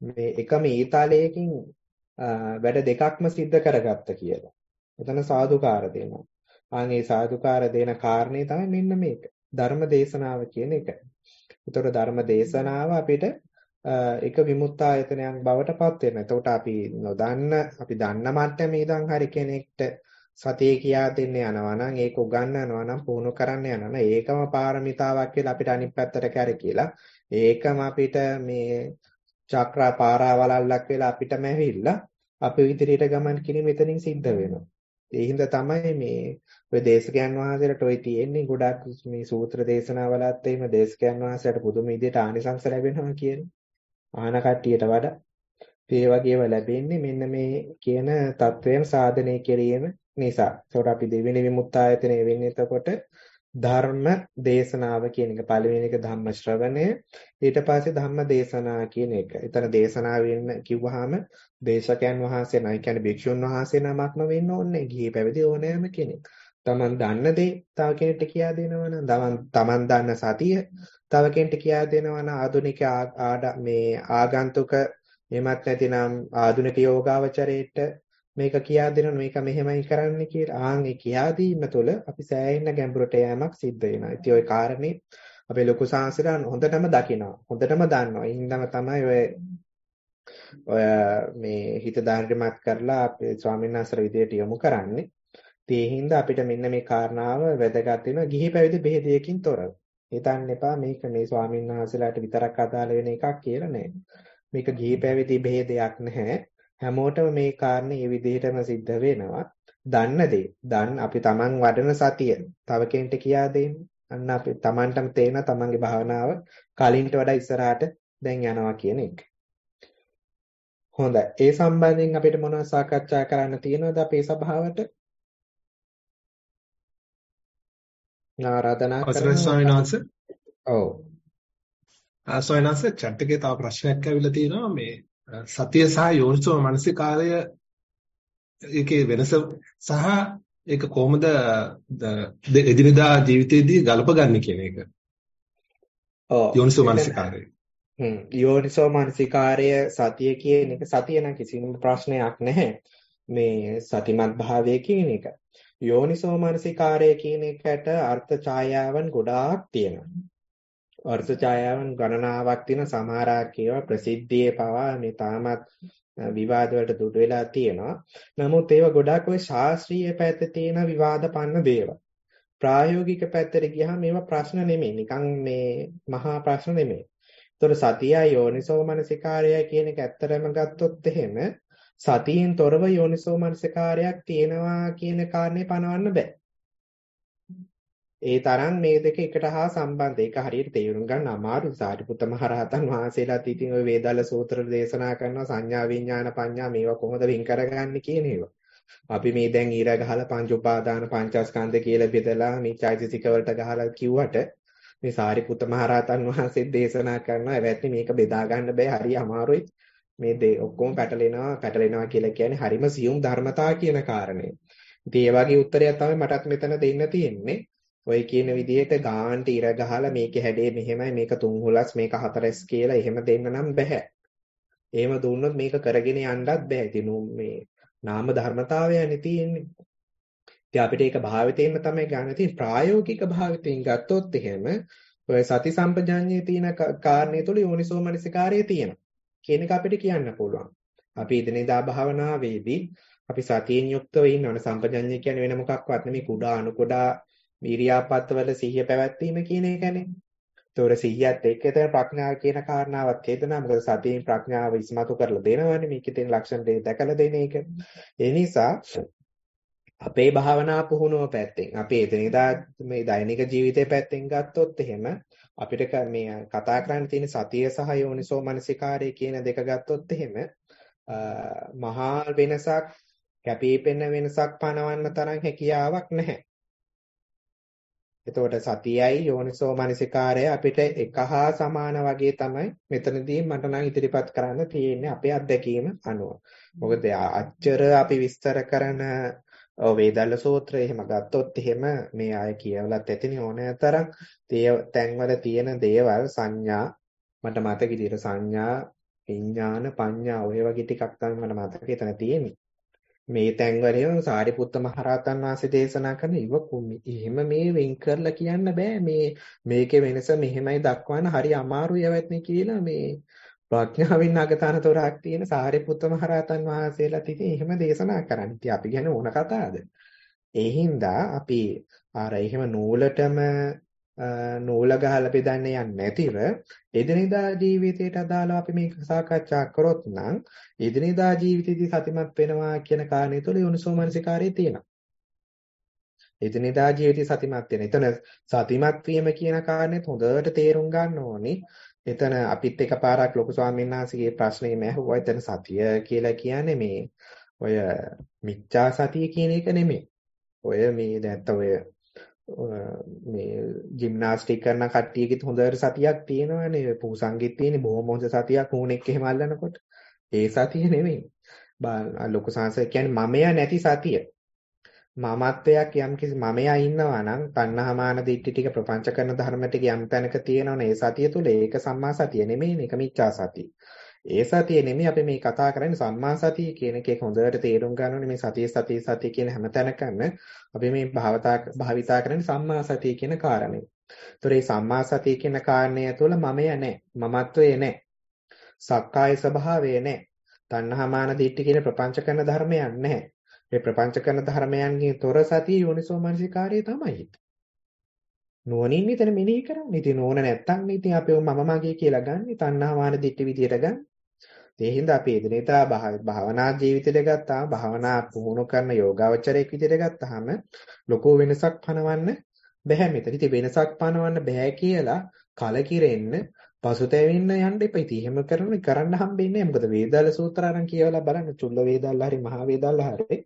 Speaker 1: මේ එකම ඊතාලයකින් වැඩ දෙකක්ම सिद्ध කරගත්ත කියලා. එතන සාදුකාර දෙනවා. ආන් මේ සාදුකාර දෙන කාරණේ තමයි මෙන්න මේක. ධර්ම දේශනාව කියන එක. ඒතකොට ධර්ම දේශනාව අපිට එක විමුක්තායතනයක් බවට පත් වෙනවා. එතකොට අපි නොදන්න අපි දන්න මට්ටමේ ඉඳන් හරි කෙනෙක්ට සතිය කියා දෙන්න යනවා නම් ඒක උගන්වනවා නම් පුහුණු කරන්න යනවා නම් ඒකම පාරමිතාවක් කියලා අපිට අනිත් පැත්තට කැර කියලා ඒකම අපිට මේ චක්‍රා පාරාවලල්ලක් වෙලා අපිටම ඇවිල්ලා අපි ඉදිරියට ගමන් කිරීම එතනින් සිද්ධ වෙනවා ඒ හින්දා තමයි මේ ඔය දේශකයන් වහන්සේලාට ඔය තියෙන්නේ ගොඩක් මේ සූත්‍ර දේශනාවලත් එහෙම දේශකයන් වහන්සේලාට පුදුම විදිහට ආනිසංස ලැබෙනවා කියන්නේ ආන කට්ටියට වඩා ඒ වගේව ලැබෙන්නේ මෙන්න මේ කියන தත්වයෙන් සාධනය කිරීම නිසා. ඒකට අපි දෙවෙනි විමුක්තායතනය වෙන්නේ එතකොට ධර්ම දේශනාව කියන එක පළවෙනි එක ධම්ම ශ්‍රවණය ඊට පස්සේ ධම්ම දේශනා කියන එක. එතන දේශනාව වෙන්න කිව්වහම දේශකයන් වහන්සේ නයි කියන්නේ භික්ෂුන් වහන්සේ නමක්ම වෙන්න ඕනේ. ගිහි පැවිදි ඕනෑම කෙනෙක්. තමන් දන්න දේ තව කෙනෙක්ට කියා දෙනවනම් තමන් තමන් දන්න සතිය තව කෙනෙක්ට කියා දෙනවනම් ආධුනික ආඩ මේ ආගන්තුක එමත් නැතිනම් ආධුනික යෝගාවචරයේට මේක කියා දෙනවා මේක මෙහෙමයි කරන්න කියලා ආන් ඒ කියා දීම තුළ අපි සෑහෙන ගැඹුරට යෑමක් සිද්ධ වෙනවා. ඉතින් ওই කාරණේ අපේ ලොකු සාංශලා හොඳටම දකිනවා. හොඳටම දන්නවා. ඉන්නම තමයි ඔය ඔය මේ හිත ධාර්යමත් කරලා අපේ ස්වාමීන් වහන්සේ විදියට යොමු කරන්නේ. ඒ හින්දා අපිට මෙන්න මේ කාරණාව වැදගත් වෙනවා ගිහි පැවිදි බෙහෙදයකින් තොරව. හිතන්න එපා මේක මේ ස්වාමීන් වහන්සේලාට විතරක් අදාළ වෙන එකක් කියලා නෑ. මේක ගිහි පැවිදි බෙහෙදයක් නැහැ. හැමෝටම මේ කාරණේ මේ විදිහටම සිද්ධ වෙනවා. දන්න දේ. දන් අපි Taman වඩන සතිය තව කෙනෙක්ට කියා දෙන්න. අන්න අපි Tamanටම තේන Tamanගේ භාවනාව කලින්ට වඩා ඉස්සරහට දැන් යනවා කියන එක. හොඳයි. ඒ සම්බන්ධයෙන් අපිට මොනවද සාකච්ඡා කරන්න තියෙනවද අපේ සභාවට?
Speaker 3: ආරාධනා කරනවා. අවසරයි ස්වාමීන් වහන්සේ. ඔව්. ආ ස්වාමීන් වහන්සේ chat එකේ තව ප්‍රශ්නයක් ඇවිල්ලා තියෙනවා මේ සතිය සහ යෝනිසෝ මනසිකාරය ඒකේ වෙනස සහ ඒක කොහොමද එදිනදා ජීවිතේදී ගලපගන්නේ කියන එක. ඔව් යෝනිසෝ මනසිකාරය.
Speaker 1: හ්ම් යෝනිසෝ මනසිකාරය සතිය කියන එක සතිය නම් කිසිම ප්‍රශ්නයක් නැහැ. මේ සතිමත් භාවය කියන එක. යෝනිසෝ මනසිකාරය කියන එකට අර්ථ ඡායාවන් ගොඩාක් තියෙනවා. අර්ථ ඡායාවන් ගණනාවක් තියෙන සමහරක් ඒවා ප්‍රසිද්ධියේ පවා මේ තාමත් විවාද වලට දුඩු වෙලා තියෙනවා. නමුත් ඒවා ගොඩාක් ওই ශාස්ත්‍රීය පැත්තේ තියෙන විවාද පන්න දේවල්. ප්‍රායෝගික පැත්තට ගියහම මේවා ප්‍රශ්න නෙමෙයි. නිකන් මේ මහා ප්‍රශ්න නෙමෙයි. ඒතොර සතිය යෝනිසෝ මනසිකාරය කියන එක ඇත්තරම ගත්තොත් එහෙම සතියෙන් තොරව යෝනිසෝ මනසිකාරයක් තියෙනවා කියන කාරණේ පනවන්න බෑ. ඒ තරම් මේ දෙක එකට හා සම්බන්ධ ඒක හරියට තේරුම් ගන්න අමාරු සාරිපුත්ත මහරහතන් වහන්සේලාත් ඉතින් ওই වේදාල සූත්‍ර දේශනා කරන සංඥා විඥාන පඤ්ඤා මේවා කොහොමද වෙන් කරගන්නේ කියන ඒවා. අපි මේ දැන් ඊර ගහලා පංච උපාදාන පංචස්කන්ධ කියලා බෙදලා මේ චෛතසික වලට ගහලා කිව්වට මේ සාරිපුත මහරහතන් වහන්සේ දේශනා කරනවා එවැත්නි මේක බෙදා ගන්න බෑ හරි අමාරුයි මේ දෙ ඔක්කොම පැටලෙනවා පැටලෙනවා කියලා කියන්නේ හරිම සියුම් ධර්මතා කියන කාරණය. ඉතින් ඒ වගේ උත්තරයක් තමයි මටත් මෙතන දෙන්න තියෙන්නේ. ඔය කියන විදිහට ගාන්ට ඉර ගහලා මේකේ හැඩේ මෙහෙමයි මේක තුන් හුලස් මේක හතරස් කියලා එහෙම දෙන්න නම් බෑ. එහෙම දුන්නොත් මේක කරගෙන යන්නත් බෑ. ඉතින් මේ නාම ධර්මතාවයනේ තියෙන්නේ. ඉතින් අපිට ඒක භාවිතයෙන්ම තමයි ගන්න තියෙන්නේ. ප්‍රායෝගික භාවිතයෙන් ගත්තොත් එහෙම ඔය සති සම්පජාඤ්ඤයේ තියෙන කාරණේ තුල යෝනිසෝමනසිකාරය තියෙනවා. කියන එක අපිට කියන්න පුළුවන්. අපි ඉදිනේදා භාවනාවේදී අපි සතියෙන් යුක්තව ඉන්නවනේ සම්පජඤ්ඤය කියන්නේ වෙන මොකක්වත් නෙමෙයි කුඩා අනුකුඩා ඉරියාපත්වල සිහිය පැවැත්වීම කියන එකනේ. ඒතොර සිහියත් එක්ක එතන ප්‍රඥාව කියන කාරණාවත් හේතුනා. මොකද සතියෙන් ප්‍රඥාව ඉස්මතු කරලා දෙනවනේ. මේකේ තියෙන ලක්ෂණ දෙක දැකලා දෙන එක. ඒ නිසා අපේ භාවනා පුහුණුව පැත්තෙන් අපේ එදිනෙදා මේ දෛනික ජීවිතේ පැත්තෙන් ගත්තොත් එහෙම අපිට මේ කතා කරන්න තියෙන සතිය සහ යෝනිසෝ මනසිකාරය කියන දෙක ගත්තොත් එහෙම මහා වෙනසක් කැපිපෙන වෙනසක් පනවන්න තරම් හැකියාවක් නැහැ. එතකොට සතියයි යෝනිසෝ මනසිකාරය අපිට එක හා සමාන වගේ තමයි මෙතනදී මට නම් ඉදිරිපත් කරන්න තියෙන්නේ අපේ අත්දැකීම අනුව. මොකද අච්චර අපි විස්තර කරන වේදල්ල සූත්‍රය එහෙම ගත්තොත් එහෙම මේ අය කියවලත් ඇතිනේ ඕනෑතරම් තැන්වල තියෙන දේවල් සංඥා මට මතක විදිහට සංඥා විඥාන පඤ්ඤා ඔය වගේ ටිකක් තමයි මට මතක හිතන තියෙන්නේ. මේ තැන්වලම සාරිපුත්ත මහරහතන් වහන්සේ දේශනා කරන ඉව කුමි. එහෙම මේ වෙන් කරලා කියන්න බෑ මේ මේකේ වෙනස මෙහෙමයි දක්වන්න හරි අමාරුයි යවත්නේ කියලා මේ ප්‍රඥාවෙන් අගතනතරක් තියෙන සාරිපුත්ත මහරහතන් වහන්සේලා තිතින් එහෙම දේශනා කරන්නේ. ඉතින් අපි ගැන ඕන කතාවද? ඒ හින්දා අපි අර එහෙම නූලටම නෝල ගහලා බෙදන්න යන්නේ නැතිව එදිනෙදා ජීවිතයට අදාළව අපි මේක සාකච්ඡා කරොත් නම් එදිනෙදා ජීවිතයේදී සතිමත් වෙනවා කියන කාරණේ තුළ යොනිසෝමනසිකාරය තියෙනවා. එදිනෙදා ජීවිතයේ සතිමත් වෙන. එතන සතිමත් වීම කියන කාරණේත් හොඳට තේරුම් ගන්න ඕනේ. එතන අපිත් එකපාරක් ලොකු ස්වාමීන් වහන්සේගේ ප්‍රශ්නේ මෑහුවා. එතන සතිය කියලා කියන්නේ මේ ඔය මිච්ඡා සතිය කියන එක නෙමෙයි. ඔය මේ නැත්නම් ඔය මේ ජිම්නාස්ටික් කරන කට්ටියගෙත් හොඳට සතියක් තියෙනවනේ පූසංගෙත් තියෙන බොහොම හොඳ සතියක් ඌණෙක් එහෙම අල්ලනකොට ඒ සතිය නෙමෙයි ලොකු සංසය කියන්නේ මමයා නැති සතිය මමත්වයක් යම් කිසි මමයා ඉන්නවා නම් තණ්හාමාන දිට්ඨි ටික ප්‍රපංච කරන ධර්ම ටික යම් තැනක තියෙනවනේ ඒ සතිය තුල ඒක සම්මා සතිය නෙමෙයි මේක මිච්ඡා සතිය ඒ සතිය නෙමෙයි අපි මේ කතා කරන්නේ සම්මා සතිය කියන එක ඒක හොඳට තේරුම් ගන්න ඕනේ මේ සතිය සතිය සතිය කියන හැම තැනකම අපි මේ භාවතා භාවිතා කරන්නේ සම්මා සතිය කියන කාරණය. ඒතොර මේ සම්මා සතිය කියන කාරණය තුළ මමය නැහැ. මමත්වය නැහැ. සක්කාය ස්වභාවය නැහැ. තණ්හාමාන දිට්ඨි කියන ප්‍රපංච කරන ධර්මයන් නැහැ. මේ ප්‍රපංච කරන ධර්මයන්ගෙන් තොර සතිය යෝනිසෝ මනසිකාරය තමයි. නුවණින් මෙතන මෙනෙහි කරන්නේ. ඉතින් නෝන නැත්තම් ඉතින් අපි මම මගේ කියලා ගන්න, තණ්හාමාන දිට්ඨි විදියට ගන්න. ඒ හින්දා අපි එදිනෙදා භාවනා ජීවිතයට ගත්තාම භාවනා පුහුණු කරන යෝගාවචරයක් විදිහට ගත්තාම ලොකෝ වෙනසක් පනවන්න බෑ මෙතන. ඉතින් වෙනසක් පනවන්න බෑ කියලා කලකිරෙන්න පසුතැවෙන්න යන්න එපා. ඉතින් එහෙම කරන කරන්න හම්බෙන්නේ නැහැ. මොකද වේදාල සූත්‍ර අරන් කියවලා බලන්න චුල්ල වේදාල හරි මහ වේදාල හරි.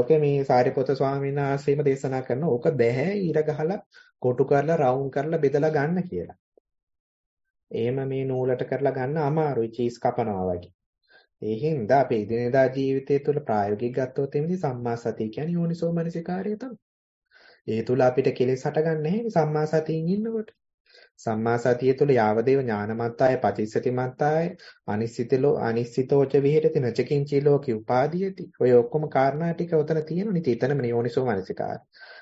Speaker 1: ඔකේ මේ සාරිපුත්‍ර ස්වාමීන් වහන්සේම දේශනා කරන ඕක බෑ ඊර ගහලා කොටු කරලා රවුම් කරලා බෙදලා ගන්න කියලා. එහෙම මේ නූලට කරලා ගන්න අමාරුයි චීස් කපනවා වගේ. ඒ හින්දා අපේ එදිනෙදා ජීවිතය තුළ ප්‍රායෝගික ගත්තොත් එන්නේ සම්මා සතිය කියන්නේ යෝනිසෝ මනසිකාරය තමයි. ඒ තුළ අපිට කෙලෙස් හටගන්නේ නැහැ සම්මා සතියෙන් ඉන්නකොට. සම්මා සතිය තුළ යාවදේව ඥානමත්තාය පටිච්චසති මත්තාය අනිසිතලෝ අනිසිතෝච විහෙරති නචකින්චී ලෝකේ උපාදීයති ඔය ඔක්කොම කාරණා ටික උතන තියෙන නිති එතනම යෝනිසෝ මනසිකාර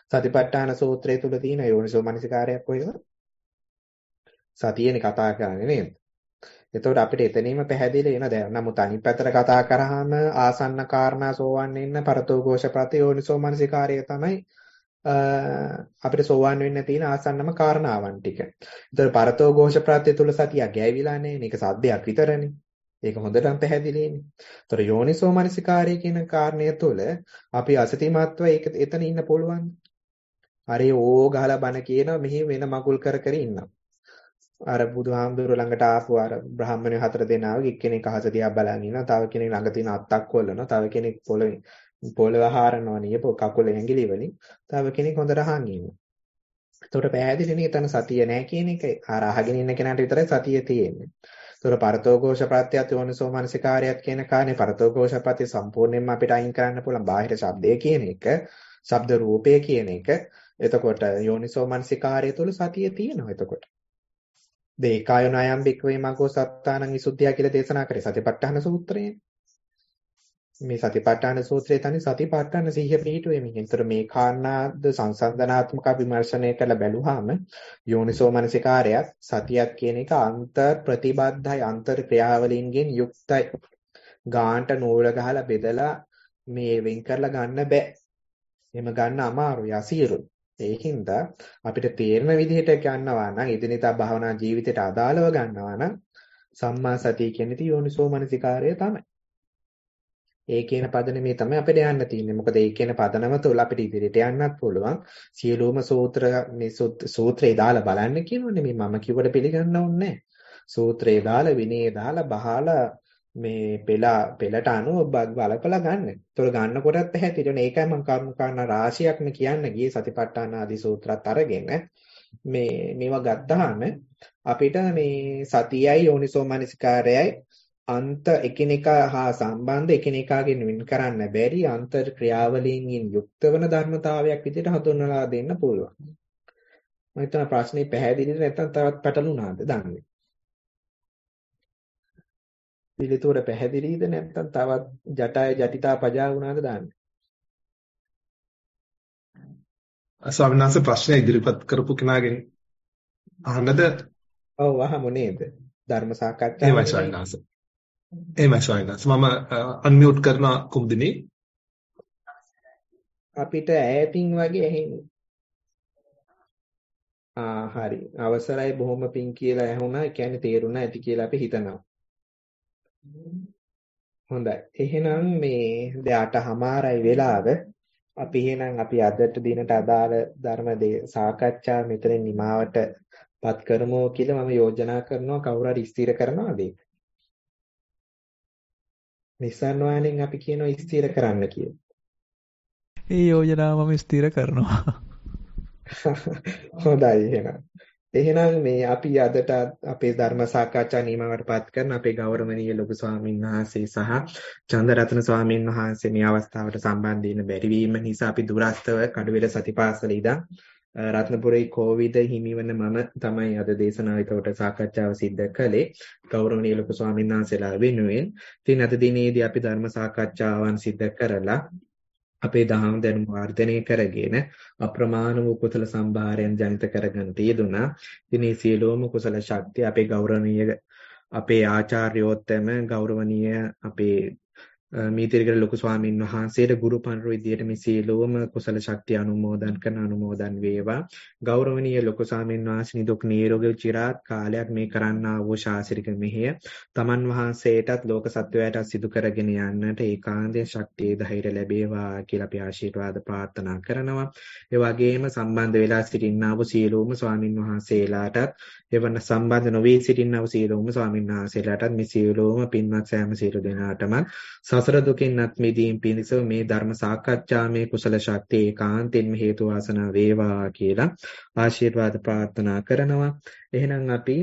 Speaker 1: සතිපට්ඨාන සූත්‍රය තුළ තියෙන යෝනිසෝ මනසිකාරයක් ඔයව සතියේනේ කතා කරන්නේ නේද? එතකොට අපිට එතනීම පැහැදිලි වෙන දැන. නමුත් අනිත් පැත්තට කතා කරාම ආසන්න කාරණා සෝවන් වෙන්න පරතෝഘോഷ ප්‍රතියෝනිසෝ මනසිකාරය තමයි අපිට සෝවන් වෙන්න තියෙන ආසන්නම කාරණාවන් ටික. ඒතර පරතෝഘോഷ ප්‍රත්‍ය තුල සතිය ගෑවිලා නැහැ. මේක සද්දයක් විතරනේ. ඒක හොඳටම පැහැදිලිනේ. ඒතර යෝනිසෝ මනසිකාරය කියන කාරණය තුළ අපි අසතිමත්ව ඒක එතන ඉන්න පුළුවන්. හරි ඕ ගහලා බන කියන මෙහි වෙන මගුල් කර කර ඉන්නවා. අර බුදුහාමුදුරුවෝ ළඟට ආපු අර බ්‍රාහ්මණය හතර දෙනාව එක්කෙනෙක් අහස දිහා බලන් ඉන්නවා. තව කෙනෙක් ළඟ තියෙන අත්තක් කොල්ලනවා. තව කෙනෙක් පොළවෙන් පොළව හාරනවා නියපො කකුල ඇඟිලි වලින්. තව කෙනෙක් හොඳට හංග ඉන්නවා. එතකොට පැහැදිලිනේ එතන සතිය නැහැ කියන එක අර අහගෙන ඉන්න කෙනාට විතරයි සතිය තියෙන්නේ. එතකොට පරතෝഘോഷ ප්‍රත්‍යත් යෝනිසෝ මනසිකාරයත් කියන කාණේ පරතෝഘോഷ ප්‍රත්‍ය සම්පූර්ණයෙන්ම අපිට අයින් කරන්න පුළුවන් බාහිර ශබ්දය කියන එක, ශබ්ද රූපය කියන එක. එතකොට යෝනිසෝ මනසිකාරය තුළ සතිය තියෙනවා එතකොට. දේකායන අයම් බික්වේ මගෝ සත්තානං ඉසුද්ධිය කියලා දේශනා කරේ සතිපට්ඨාන සූත්‍රයේ. මේ සතිපට්ඨාන සූත්‍රයේ තනි සතිපට්ඨාන සිහිය පිහිටුවෙමින්. ඒතර මේ කාරණාද සංසන්දනාත්මක විමර්ශනය කළ බැලුවාම යෝනිසෝ මනසිකාරයත් සතියක් කියන එක අන්තර් ප්‍රතිබද්ධයි අන්තර් ක්‍රියාවලින්ගෙන් යුක්තයි. ගාන්ට නූල ගහලා බෙදලා මේ වෙන් කරලා ගන්න බෑ. එහෙම ගන්න අමාරුයි අසීරුයි. ඒ හින්දා අපිට තේරෙන විදිහට ගන්නවා නම් එදිනෙදා භාවනා ජීවිතයට අදාළව ගන්නවා නම් සම්මා සතිය කියන්නේ යෝනිසෝ මනසිකාරය තමයි. ඒ කියන පදනමේ තමයි අපිට යන්න තියෙන්නේ. මොකද ඒ කියන පදනම තුළ අපිට ඉදිරියට යන්නත් පුළුවන්. සියලුම සූත්‍ර මේ සූත්‍රේ දාලා බලන්න කියනෝනේ මේ මම කිව්වට පිළිගන්න ඕනේ නැහැ. සූත්‍රේ දාලා විනේ දාලා බහලා මේ පෙලා පෙලට අනුව බලපලා ගන්න. ඒතොර ගන්නකොටත් ඇහැතිට මේකයි මම කර්මකාරණ රාශියක්ම කියන්න ගියේ සතිපට්ඨාන ආදී සූත්‍රات අරගෙන මේ මේවා ගත්තාම අපිට මේ සතියයි යෝනිසෝමනසිකාරයයි අන්ත එකිනෙකා හා සම්බන්ධ එකිනෙකාගෙන් වෙන් කරන්න බැරි අන්තර් ක්‍රියාවලියෙන් යුක්ත වන ධර්මතාවයක් විදිහට හඳුන්වලා දෙන්න පුළුවන්. මම හිතන ප්‍රශ්නේ පැහැදිලිද නැත්නම් තවත් පැටලුණාද දන්නේ පිළිතුර පැහැදිලිද නැත්නම් තවත් ජටාය ජටිතා
Speaker 3: පජා වුණාද දාන්නේ? ස්වාමීන් වහන්සේ ප්‍රශ්න ඉදිරිපත් කරපු කෙනාගෙන්
Speaker 1: අහන්නද? ඔව් අහමු නේද? ධර්ම සාකච්ඡාව. එහෙමයි ස්වාමීන් වහන්සේ.
Speaker 3: එහෙමයි ස්වාමීන් වහන්සේ. මම අන්මියුට් කරන කුම්දිනේ.
Speaker 1: අපිට ඈතින් වගේ ඇහෙන්නේ. ආ හරි. අවසරයි බොහොම පිං කියලා ඇහුණා. ඒ කියන්නේ තේරුණා ඇති කියලා අපි හිතනවා. හොඳයි. එහෙනම් මේ දැනටමාරයි වෙලාව අපි එහෙනම් අපි අදට දිනට අදාළ ධර්ම සාකච්ඡා මෙතනින් නිමාවටපත් කරමු කියලා මම යෝජනා කරනවා කවුරු හරි ස්ථිර කරනවාද ඒක? නිසන් වලින් අපි කියනවා ස්ථිර
Speaker 2: කරන්න කියලා. ඒ යෝජනාව මම ස්ථිර කරනවා.
Speaker 1: හොඳයි එහෙනම්. එහෙනම් මේ අපි අදට අපේ ධර්ම සාකච්ඡා නිමාවටපත් කරන අපේ ගෞරවනීය ලොකු ස්වාමීන් වහන්සේ සහ චන්දරත්න ස්වාමීන් වහන්සේ මේ අවස්ථාවට සම්බන්ධ වෙන බැරි වීම නිසා අපි දුරස්තව කඩුවෙල සතිපාසල ඉඳන් රත්නපුරේ කොවිඩ් හිමිවන මම තමයි අද දේශනාව එතකොට සාකච්ඡාව සිද්ධ කළේ ගෞරවනීය ලොකු ස්වාමීන් වහන්සේලා වෙනුවෙන්. ඉතින් අද දිනේදී අපි ධර්ම සාකච්ඡාවන් සිද්ධ කරලා අපේ දහම් දැනුම වර්ධනය කරගෙන අප්‍රමාණ වූ කුසල සම්භාරයන් ජනිත කරගන්නට යෙදුණා. ඉතින් මේ සියලෝම කුසල ශක්තිය අපේ ගෞරවනීය අපේ ආචාර්යෝත්තම ගෞරවනීය අපේ මීතිරිගල ලොකු ස්වාමීන් වහන්සේට ගුරු පඬුරු විදියට මේ සීලෝම කුසල ශක්තිය අනුමෝදන් කරන අනුමෝදන් වේවා ගෞරවනීය ලොකු ස්වාමීන් වහන්සේ නිදුක් නිරෝගී චිරාත් කාලයක් මේ කරන්නා වූ ශාසනික මෙහෙය තමන් වහන්සේටත් ලෝක සත්වයාටත් සිදු කරගෙන යන්නට ඒකාන්තයේ ශක්තිය ධෛර්ය ලැබේවා කියලා අපි ආශිර්වාද ප්‍රාර්ථනා කරනවා ඒ වගේම සම්බන්ධ වෙලා සිටින්නා වූ සීලෝම ස්වාමීන් වහන්සේලාටත් එවන සම්බන්ධ නොවී සිටින්නා වූ සීලෝම ස්වාමීන් වහන්සේලාටත් මේ සීලෝම පින්වත් සෑම සීල දෙනාටම සසර දුකින්වත් මිදීම පිණිස මේ ධර්ම සාකච්ඡාමේ කුසල ශක්තිය ඒකාන්තයෙන්ම හේතු වාසනා වේවා කියලා ආශිර්වාද ප්‍රාර්ථනා කරනවා. එහෙනම් අපි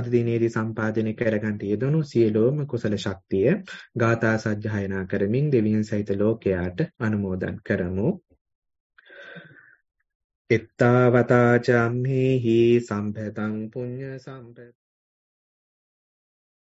Speaker 1: අද දිනේදී සම්පාදනය කරගන්න යෙදුණු සියලෝම කුසල ශක්තිය ගාථා සජ්ජායනා කරමින් දෙවියන් සහිත ලෝකයාට අනුමෝදන් කරමු. එත්තාවතා චම්මේහි සම්පතං පුඤ්ඤ සම්පත